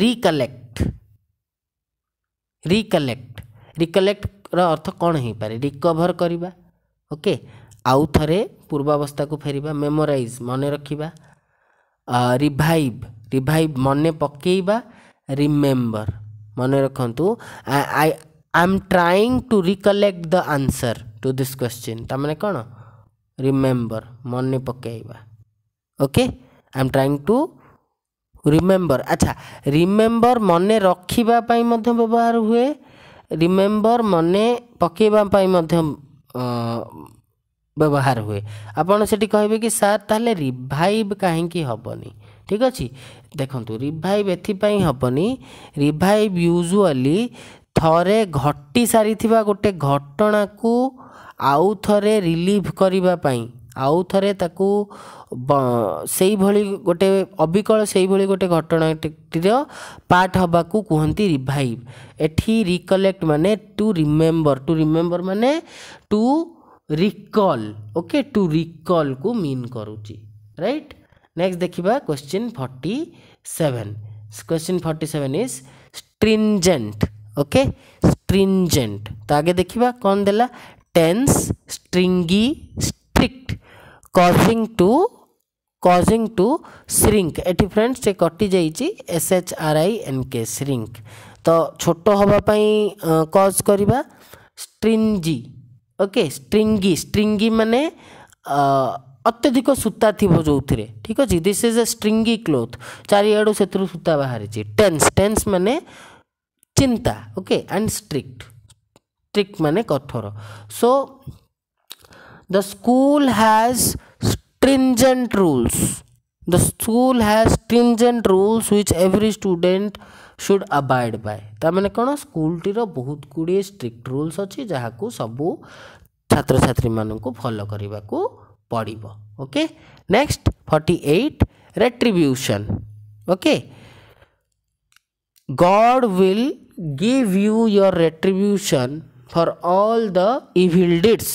recollect recollect ରିକଲେକ୍ଟର ଅର୍ଥ କ'ଣ ହେଇପାରେ ରିକଭର କରିବା ଓକେ ଆଉ ଥରେ ପୂର୍ବାବସ୍ଥାକୁ ଫେରିବା ମେମୋରାଇଜ୍ ମନେ ରଖିବା ରିଭାଇଭ୍ ରିଭାଇଭ୍ ମନେ ପକାଇବା ରିମେମ୍ବର ମନେ ରଖନ୍ତୁ I am trying to recollect the answer to this question ତା'ମାନେ କ'ଣ ରିମେମ୍ବର ମନେ ପକାଇବା okay I am trying to remember ଆଚ୍ଛା ରିମେମ୍ବର ମନେ ରଖିବା ପାଇଁ ମଧ୍ୟ ବ୍ୟବହାର ହୁଏ ରିମେମ୍ବର ମନେ ପକାଇବା ପାଇଁ ମଧ୍ୟ ବ୍ୟବହାର ହୁଏ ଆପଣ ସେଠି କହିବେ କି ସାର୍ ତାହେଲେ ରିଭାଇଭ୍ କାହିଁକି ହେବନି ଠିକ୍ ଅଛି ଦେଖନ୍ତୁ ରିଭାଇଭ୍ ଏଥିପାଇଁ ହେବନି ରିଭାଇଭ୍ ୟୁଜୁଆଲି ଥରେ ଘଟି ସାରିଥିବା ଗୋଟେ ଘଟଣାକୁ ଆଉ ଥରେ ରିଲିଭ୍ କରିବା ପାଇଁ ଆଉ ଥରେ ତାକୁ ସେଇଭଳି ଗୋଟେ ଅବିକଳ ସେଇଭଳି ଗୋଟେ ଘଟଣାଟିର ପାର୍ଟ ହେବାକୁ କୁହନ୍ତି ରିଭାଇଭ୍ ଏଠି ରିକଲେକ୍ଟ ମାନେ ଟୁ ରିମେମ୍ବର ଟୁ ରିମେମ୍ବର ମାନେ ଟୁ ରିକଲ୍ ଓକେ ଟୁ ରିକଲ୍କୁ ମିନ୍ କରୁଛି ରାଇଟ୍ ନେକ୍ସଟ ଦେଖିବା question forty seven question forty seven is stringent okay stringent तो आगे देखा कौन देला tense stringy strict causing to causing to shrink ये फ्रेंड्स से कटि जा S H R I N K shrink तो छोट हाबाई कज करवा स्ट्रिंगी ओके स्ट्रिंगी स्ट्रिंगी मान अत्यधिक सूता थी जो थे ठीक अच्छे this is a stringy cloth चारिआड़ से सूता बाहरी टेन्स टेन्स मान चिंता ओके एंड स्ट्रिक्ट स्ट्रिक्ट मान कठोर सो so, the school has stringent rules the school has stringent rules which every student should abide by ତା ମାନେ କ'ଣ ସ୍କୁଲଟିର ବହୁତ ଗୁଡ଼ିଏ ଷ୍ଟ୍ରିକ୍ଟ ରୁଲ୍ସ ଅଛି ଯାହାକୁ ସବୁ ଛାତ୍ରଛାତ୍ରୀମାନଙ୍କୁ ଫଲୋ କରିବାକୁ ପଡ଼ିବ okay next forty eight retribution okay God will give you your retribution for all the evil deeds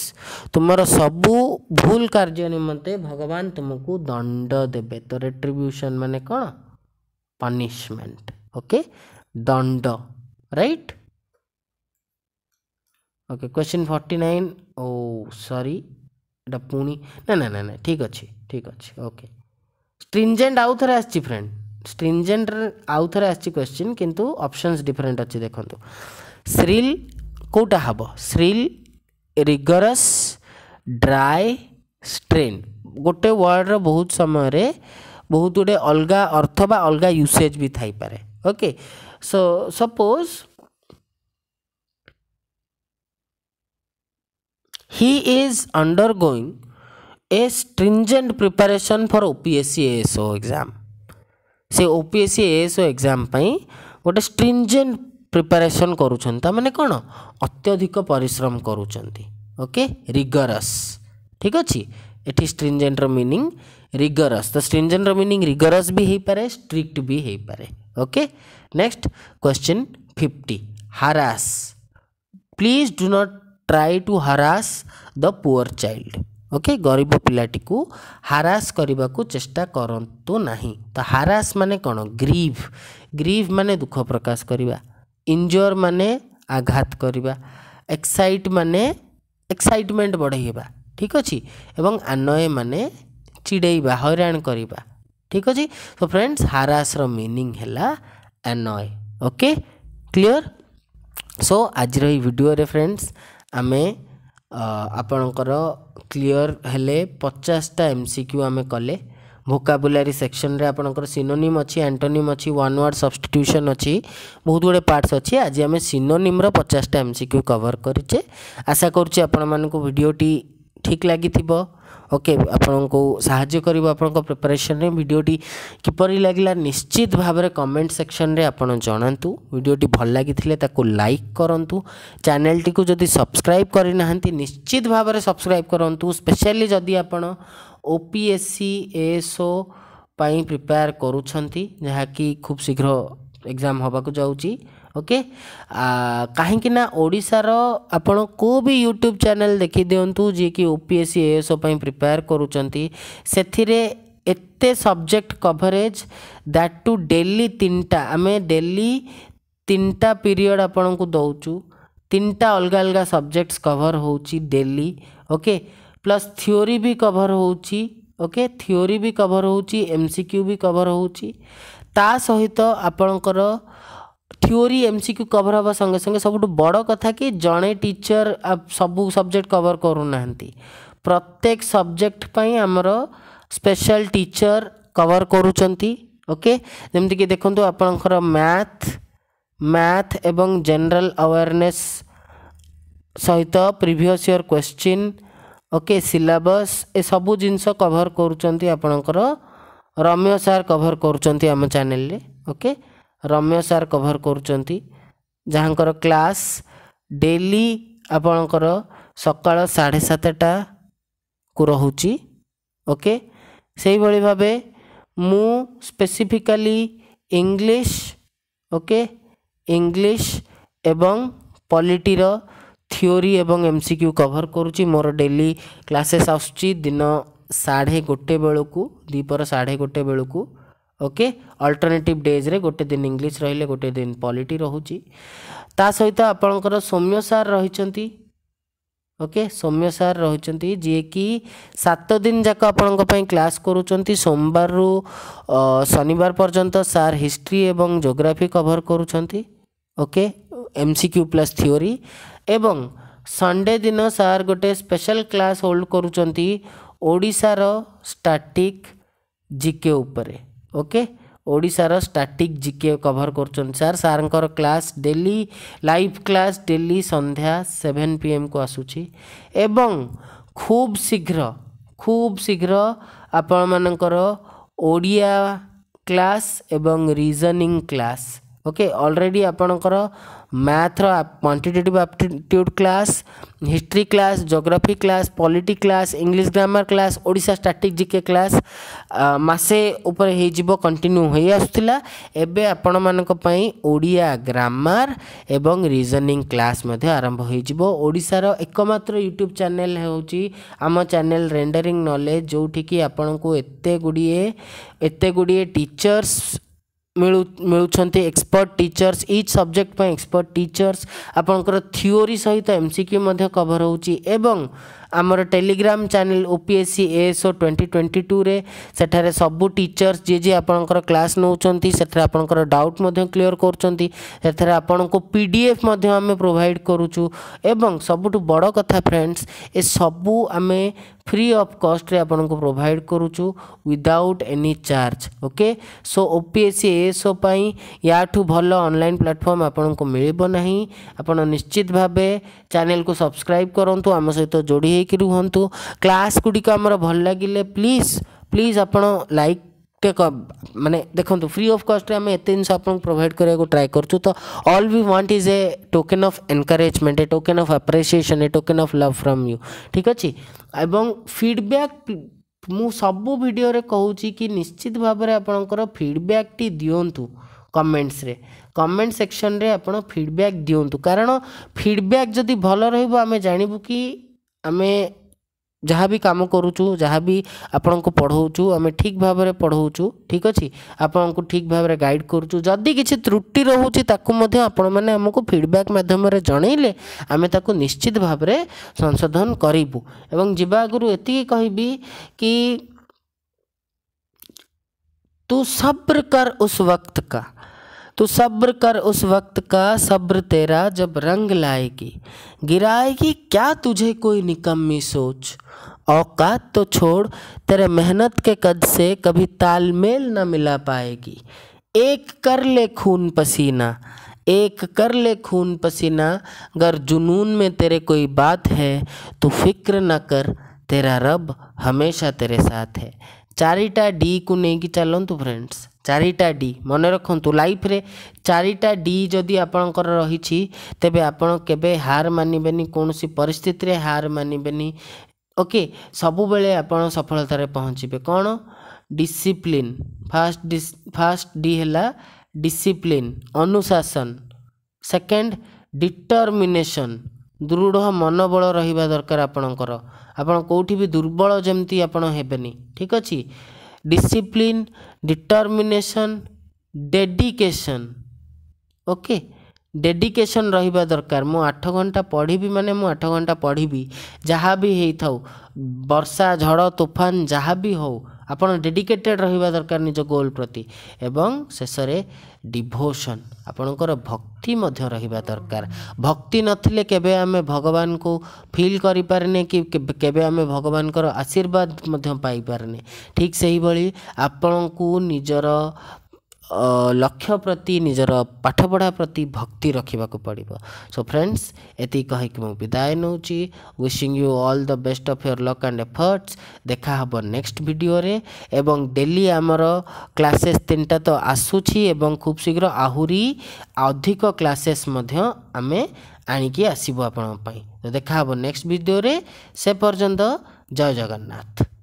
ତୁମର ସବୁ ଭୁଲ କାର୍ଯ୍ୟ ନିମନ୍ତେ ଭଗବାନ ତୁମକୁ ଦଣ୍ଡ ଦେବେ ତ ରେଟ୍ରିବ୍ୟୁସନ୍ ମାନେ କ'ଣ ପନିଶମେଣ୍ଟ ଓକେ ଦଣ୍ଡ right okay question forty nine oh sorry ଏଇଟା ପୁଣି ନା ନା ନା ନା ଠିକ୍ ଅଛି ଠିକ୍ ଅଛି ଓକେ ଷ୍ଟ୍ରିଞ୍ଜେଣ୍ଟ ଆଉ ଥରେ ଆସିଛି ଫ୍ରେଣ୍ଡ ଷ୍ଟ୍ରିଞ୍ଜେଣ୍ଟରେ ଆଉ ଥରେ ଆସିଛି କ୍ୱେଶ୍ଚିନ୍ କିନ୍ତୁ ଅପସନ୍ସ ଡିଫରେଣ୍ଟ ଅଛି ଦେଖନ୍ତୁ ଶ୍ରୀଲ୍ कौटा हम श्रील रिगरस ड्राए स्ट्रेन गोटे वर्ड बहुत समय रे बहुत गुड अलग अर्थ बा अलग यूसेज भी थाई पारे okay so suppose he is undergoing a stringent preparation for OPSC ASO exam से ओपीएससी एएसओ एग्जाम गोटे स्ट्रींजेट ପ୍ରିପାରେସନ୍ କରୁଛନ୍ତି ତା'ମାନେ କ'ଣ ଅତ୍ୟଧିକ ପରିଶ୍ରମ କରୁଛନ୍ତି ଓକେ ରିଗରସ୍ ଠିକ୍ ଅଛି ଏଠି ଷ୍ଟ୍ରିଞ୍ଜେଣ୍ଟର ମିନିଂ ରିଗରସ୍ ତ ଷ୍ଟ୍ରିଞ୍ଜେଣ୍ଟର ମିନିଂ ରିଗରସ୍ ବି ହେଇପାରେ ଷ୍ଟ୍ରିକ୍ଟ ବି ହେଇପାରେ okay next question fifty harass please do not try to harass the poor child okay ଗରିବ ପିଲାଟିକୁ ହାରାସ୍ କରିବାକୁ ଚେଷ୍ଟା କରନ୍ତୁ ନାହିଁ ତ ହାରାସ୍ ମାନେ କ'ଣ ଗ୍ରିଭ୍ ଗ୍ରିଭ୍ ମାନେ ଦୁଃଖ ପ୍ରକାଶ କରିବା ଇଞ୍ଜୋର୍ ମାନେ ଆଘାତ କରିବା ଏକ୍ସାଇଟ୍ ମାନେ ଏକ୍ସାଇଟମେଣ୍ଟ ବଢ଼େଇବା ଠିକ୍ ଅଛି ଏବଂ ଆନୟ ମାନେ ଚିଡ଼େଇବା ହଇରାଣ କରିବା ଠିକ୍ ଅଛି ସୋ ଫ୍ରେଣ୍ଡସ୍ ହାରାସ୍ର ମିନିଂ ହେଲା ଆନୟ ଓକେ କ୍ଲିଅର୍ ସୋ ଆଜିର ଏହି ଭିଡ଼ିଓରେ ଫ୍ରେଣ୍ଡସ୍ ଆମେ ଆପଣଙ୍କର କ୍ଲିଅର୍ ହେଲେ ପଚାଶଟା ଏମ୍ ସି କ୍ୟୁ ଆମେ କଲେ ଭୋକାବୁଲାରୀ ସେକ୍ସନ୍ରେ ଆପଣଙ୍କର ସିନୋନିମ୍ ଅଛି ଆଣ୍ଟୋନିମ୍ ଅଛି ୱାନ୍ ୱାର୍ଡ଼ ସବଷ୍ଟିଟ୍ୟୁସନ୍ ଅଛି ବହୁତ ଗୁଡ଼ିଏ ପାର୍ଟସ୍ ଅଛି ଆଜି ଆମେ ସିନୋନିମ୍ର ପଚାଶଟା ଏମ୍ ସି କ୍ୟୁ କଭର୍ କରିଛେ ଆଶା କରୁଛି ଆପଣମାନଙ୍କୁ ଭିଡ଼ିଓଟି ଠିକ୍ ଲାଗିଥିବ ଓକେ ଆପଣଙ୍କୁ ସାହାଯ୍ୟ କରିବ ଆପଣଙ୍କ ପ୍ରିପାରେସନ୍ରେ ଭିଡ଼ିଓଟି କିପରି ଲାଗିଲା ନିଶ୍ଚିତ ଭାବରେ କମେଣ୍ଟ ସେକ୍ସନ୍ରେ ଆପଣ ଜଣାନ୍ତୁ ଭିଡ଼ିଓଟି ଭଲ ଲାଗିଥିଲେ ତାକୁ ଲାଇକ୍ କରନ୍ତୁ ଚ୍ୟାନେଲ୍ଟିକୁ ଯଦି ସବସ୍କ୍ରାଇବ୍ କରିନାହାନ୍ତି ନିଶ୍ଚିତ ଭାବରେ ସବସ୍କ୍ରାଇବ୍ କରନ୍ତୁ ସ୍ପେଶାଲି ଯଦି ଆପଣ O P S C ASO ପାଇଁ ପ୍ରିପେୟାର କରୁଛନ୍ତି ଯାହାକି ଖୁବ୍ ଶୀଘ୍ର ଏକ୍ଜାମ୍ ହେବାକୁ ଯାଉଛି ଓକେ କାହିଁକିନା ଓଡ଼ିଶାର ଆପଣ କେଉଁ ବି ୟୁଟ୍ୟୁବ୍ ଚ୍ୟାନେଲ୍ ଦେଖିଦିଅନ୍ତୁ ଯିଏକି O P S C ASO ପାଇଁ ପ୍ରିପେୟାର କରୁଛନ୍ତି ସେଥିରେ ଏତେ subject coverage that too daily ତିନିଟା ଆମେ ଡେଲି ତିନିଟା ପିରିୟଡ଼ ଆପଣଙ୍କୁ ଦେଉଛୁ ତିନିଟା ଅଲଗା ଅଲଗା ସବଜେକ୍ଟସ୍ କଭର୍ ହେଉଛି ଡେଲି ଓକେ ପ୍ଲସ୍ ଥିଓରି ବି କଭର୍ ହେଉଛି ଓକେ ଥିଓରି ବି କଭର୍ ହେଉଛି ଏମ୍ ସି କ୍ୟୁ ବି କଭର୍ ହେଉଛି ତା ସହିତ ଆପଣଙ୍କର theory M C Q cover ହେବା ସଙ୍ଗେ ସଙ୍ଗେ ସବୁଠୁ ବଡ଼ କଥା କି ଜଣେ ଟିଚର ସବୁ ସବଜେକ୍ଟ କଭର୍ କରୁନାହାନ୍ତି ପ୍ରତ୍ୟେକ ସବଜେକ୍ଟ ପାଇଁ ଆମର ସ୍ପେଶାଲ ଟିଚର କଭର୍ କରୁଛନ୍ତି ଓକେ ଯେମିତିକି ଦେଖନ୍ତୁ ଆପଣଙ୍କର ମ୍ୟାଥ୍ ମ୍ୟାଥ୍ ଏବଂ ଜେନେରାଲ ଆୱାରନେସ୍ ସହିତ previous year question okay syllabus ଏସବୁ ଜିନିଷ କଭର କରୁଛନ୍ତି ଆପଣଙ୍କର ରମ୍ୟ ସାର୍ କଭର କରୁଛନ୍ତି ଆମ ଚ୍ୟାନେଲରେ ଓକେ ରମ୍ୟ ସାର୍ କଭର କରୁଛନ୍ତି ଯାହାଙ୍କର କ୍ଲାସ୍ ଡେଲି ଆପଣଙ୍କର ସକାଳ ସାଢ଼େ ସାତଟାକୁ ରହୁଛି ଓକେ ସେହିଭଳି ଭାବେ ମୁଁ ସ୍ପେସିଫିକାଲି ଇଂଲିଶ ଓକେ ଇଂଲିଶ ଏବଂ ପଲିଟିର থিওরি এবং এমসিকিউ কভর করুছি মোর ডেলি ক্লাসেস আসুচি দিন সাড়ে গোটে বেড়ু দ্বিপর সাড়ে গোটে বেড়ু ওকে অল্টরনেটিভ ডেজ্রে গোটে দিন ইংলিশ রহলে গোটে দিন পলিটি রহুচি তা সহিত আপনার সৌম্য সার রয়েছেন ওকে সৌম্য সার রয়েছেন যিকি সাত দিন যাক আপনার ক্লাস করছেন সোমবার রু শনিবার পর্যন্ত সার হিস্ট্রি এবং জোগ্রাফি কভর করছেন ওকে এমসিকিউ প্লাস থিওরি এবং সানডে দিন সার গটে স্পেশাল ক্লাস হোল্ড করুচন্তি ওড়িশার স্ট্যাটিক জিকে উপরে ওকে ওড়িশার স্ট্যাটিক জিকে কভার করচুন স্যার সারংকর class daily live class daily সন্ধ্যা 7 পিএম কো আসুচি এবং খুব শীঘ্র খুব শীঘ্র आपण মানক অড়িয়া ক্লাস এবং রিজনিং ক্লাস ଓକେ ଅଲରେଡ଼ି ଆପଣଙ୍କର ମ୍ୟାଥ୍ର quantitative aptitude class history class geography class polity class English grammar class Odisha static GK class ମାସେ ଉପରେ ହେଇଯିବ କଣ୍ଟିନ୍ୟୁ ହୋଇ ଆସୁଥିଲା ଏବେ ଆପଣମାନଙ୍କ ପାଇଁ ଓଡ଼ିଆ ଗ୍ରାମାର ଏବଂ ରିଜନିଂ କ୍ଲାସ୍ ମଧ୍ୟ ଆରମ୍ଭ ହୋଇଯିବ ଓଡ଼ିଶାର ଏକମାତ୍ର ୟୁଟ୍ୟୁବ୍ ଚ୍ୟାନେଲ୍ ହେଉଛି ଆମ ଚ୍ୟାନେଲ୍ ରେଣ୍ଡରିଂ ନଲେଜ୍ ଯେଉଁଠିକି ଆପଣଙ୍କୁ ଏତେ ଗୁଡ଼ିଏ ଏତେ ଗୁଡ଼ିଏ ଟିଚର୍ସ ମିଳୁ ମିଳୁଛନ୍ତି ଏକ୍ସପର୍ଟ ଟିଚର୍ସ ଇଚ୍ ସବଜେକ୍ଟ ପାଇଁ ଏକ୍ସପର୍ଟ ଟିଚର୍ସ ଆପଣଙ୍କର ଥିଓରି ସହିତ ଏମ୍ ସି କ୍ୟୁ ମଧ୍ୟ କଭର୍ ହେଉଛି ଏବଂ ଆମର Telegram channel O P S C ASO twenty twenty ଟୁରେ ସେଠାରେ ସବୁ ଟିଚର୍ସ ଯିଏ ଯିଏ ଆପଣଙ୍କର କ୍ଲାସ୍ ନେଉଛନ୍ତି ସେଠାରେ ଆପଣଙ୍କର ଡାଉଟ୍ ମଧ୍ୟ କ୍ଲିଅର କରୁଛନ୍ତି ସେଠାରେ ଆପଣଙ୍କୁ ପି ଡି ଏଫ୍ ମଧ୍ୟ ଆମେ ପ୍ରୋଭାଇଡ଼ କରୁଛୁ ଏବଂ ସବୁଠୁ ବଡ଼ କଥା ଫ୍ରେଣ୍ଡସ୍ ଏସବୁ ଆମେ ଫ୍ରି ଅଫ୍ କଷ୍ଟରେ ଆପଣଙ୍କୁ ପ୍ରୋଭାଇଡ଼ କରୁଛୁ without any charge okay so O P S C ASO ପାଇଁ ୟାଠୁ ଭଲ ଅନଲାଇନ୍ ପ୍ଲାଟଫର୍ମ ଆପଣଙ୍କୁ ମିଳିବ ନାହିଁ ଆପଣ ନିଶ୍ଚିତ ଭାବେ ଚ୍ୟାନେଲ୍କୁ को सब्सक्राइब करूँ आम सहित ହୋଇକି ରୁହନ୍ତୁ କ୍ଲାସ୍ ଗୁଡ଼ିକ भल लगे please please please like like take मैंने देखो फ्री अफ कस्ट आम एत जिन आप प्रोभाइड करा ट्राए कर तो all we want is a token of encouragement a token of appreciation a token of love from you ठीक अच्छे एवं फिडबैक मु सब भिडे कहूँ कि निश्चित भाव में आपणकर फिडबैकटी दिंतु कमेंट्स କମେଣ୍ଟ ସେକ୍ସନରେ ଆପଣ ଫିଡ଼ବ୍ୟାକ୍ ଦିଅନ୍ତୁ କାରଣ ଫିଡ଼ବ୍ୟାକ୍ ଯଦି ଭଲ ରହିବ ଆମେ ଜାଣିବୁ କି ଆମେ ଯାହା ବି କାମ କରୁଛୁ ଯାହା ବି ଆପଣଙ୍କୁ ପଢ଼ାଉଛୁ ଆମେ ଠିକ୍ ଭାବରେ ପଢ଼ାଉଛୁ ଠିକ୍ ଅଛି ଆପଣଙ୍କୁ ଠିକ୍ ଭାବରେ ଗାଇଡ଼ କରୁଛୁ ଯଦି କିଛି ତ୍ରୁଟି ରହୁଛି ତାକୁ ମଧ୍ୟ ଆପଣମାନେ ଆମକୁ ଫିଡ଼ବ୍ୟାକ୍ ମାଧ୍ୟମରେ ଜଣାଇଲେ ଆମେ ତାକୁ ନିଶ୍ଚିତ ଭାବରେ ସଂଶୋଧନ କରିବୁ ଏବଂ ଯିବା ଆଗରୁ ଏତିକି କହିବି କି ତୁ ସବ୍ର କର ଉସ୍ वक्त का तो सब्र कर उस वक्त का सब्र तेरा जब रंग लाएगी गिराएगी क्या तुझे कोई निकम्मी सोच औकात तो छोड़ तेरे मेहनत के कद से कभी तालमेल न मिला पाएगी एक कर ले खून पसीना एक कर ले खून पसीना अगर जुनून में तेरे कोई बात है तो फिक्र न कर तेरा रब हमेशा तेरे साथ है ଚାରିଟା ଡିକୁ ନେଇକି ଚାଲନ୍ତୁ ଫ୍ରେଣ୍ଡସ୍ ଚାରିଟା ଡି ମନେ ରଖନ୍ତୁ ଲାଇଫ୍ରେ ଚାରିଟା ଡି ଯଦି ଆପଣଙ୍କର ରହିଛି ତେବେ ଆପଣ କେବେ ହାର ମାନିବେନି କୌଣସି ପରିସ୍ଥିତିରେ ହାର ମାନିବେନି ଓକେ ସବୁବେଳେ ଆପଣ ସଫଳତାରେ ପହଞ୍ଚିବେ କ'ଣ discipline first D first D ହେଲା ଡିସିପ୍ଲିନ୍ ଅନୁଶାସନ ସେକେଣ୍ଡ ଡିଟର୍ମିନେସନ୍ ଦୃଢ଼ ମନୋବଳ ରହିବା ଦରକାର ଆପଣଙ୍କର ଆପଣ କେଉଁଠି ବି ଦୁର୍ବଳ ଯେମିତି ଆପଣ ହେବେନି ଠିକ୍ ଅଛି discipline determination dedication okay dedication ରହିବା ଦରକାର ମୁଁ ଆଠ ଘଣ୍ଟା ପଢ଼ିବି ମାନେ ମୁଁ ଆଠ ଘଣ୍ଟା ପଢ଼ିବି ଯାହା ବି ହେଇଥାଉ ବର୍ଷା ଝଡ଼ ତୋଫାନ ଯାହା ବି ହେଉ ଆପଣ ଡେଡିକେଟେଡ଼ ରହିବା ଦରକାର ନିଜ ଗୋଲ୍ ପ୍ରତି ଏବଂ ଶେଷରେ ଡିଭୋସନ୍ ଆପଣଙ୍କର ଭକ୍ତି ମଧ୍ୟ ରହିବା ଦରକାର ଭକ୍ତି ନଥିଲେ କେବେ ଆମେ ଭଗବାନଙ୍କୁ ଫିଲ୍ କରିପାରିନେ କି କେବେ ଆମେ ଭଗବାନଙ୍କର ଆଶୀର୍ବାଦ ମଧ୍ୟ ପାଇପାରିନେ ଠିକ୍ ସେହିଭଳି ଆପଣଙ୍କୁ ନିଜର ଲକ୍ଷ୍ୟ ପ୍ରତି ନିଜର ପାଠପଢ଼ା ପ୍ରତି ଭକ୍ତି ରଖିବାକୁ ପଡ଼ିବ ସୋ ଫ୍ରେଣ୍ଡସ୍ ଏତିକି କହିକି ମୁଁ ବିଦାୟ ନେଉଛି wishing you all the best of your luck and efforts ଦେଖାହେବ ନେକ୍ସଟ ଭିଡ଼ିଓରେ ଏବଂ ଡେଲି ଆମର କ୍ଲାସେସ୍ ତିନିଟା ତ ଆସୁଛି ଏବଂ ଖୁବ୍ ଶୀଘ୍ର ଆହୁରି ଅଧିକ କ୍ଲାସେସ୍ ମଧ୍ୟ ଆମେ ଆଣିକି ଆସିବୁ ଆପଣଙ୍କ ପାଇଁ ତ ଦେଖାହେବ ନେକ୍ସଟ ଭିଡ଼ିଓରେ ସେ ପର୍ଯ୍ୟନ୍ତ ଜୟ ଜଗନ୍ନାଥ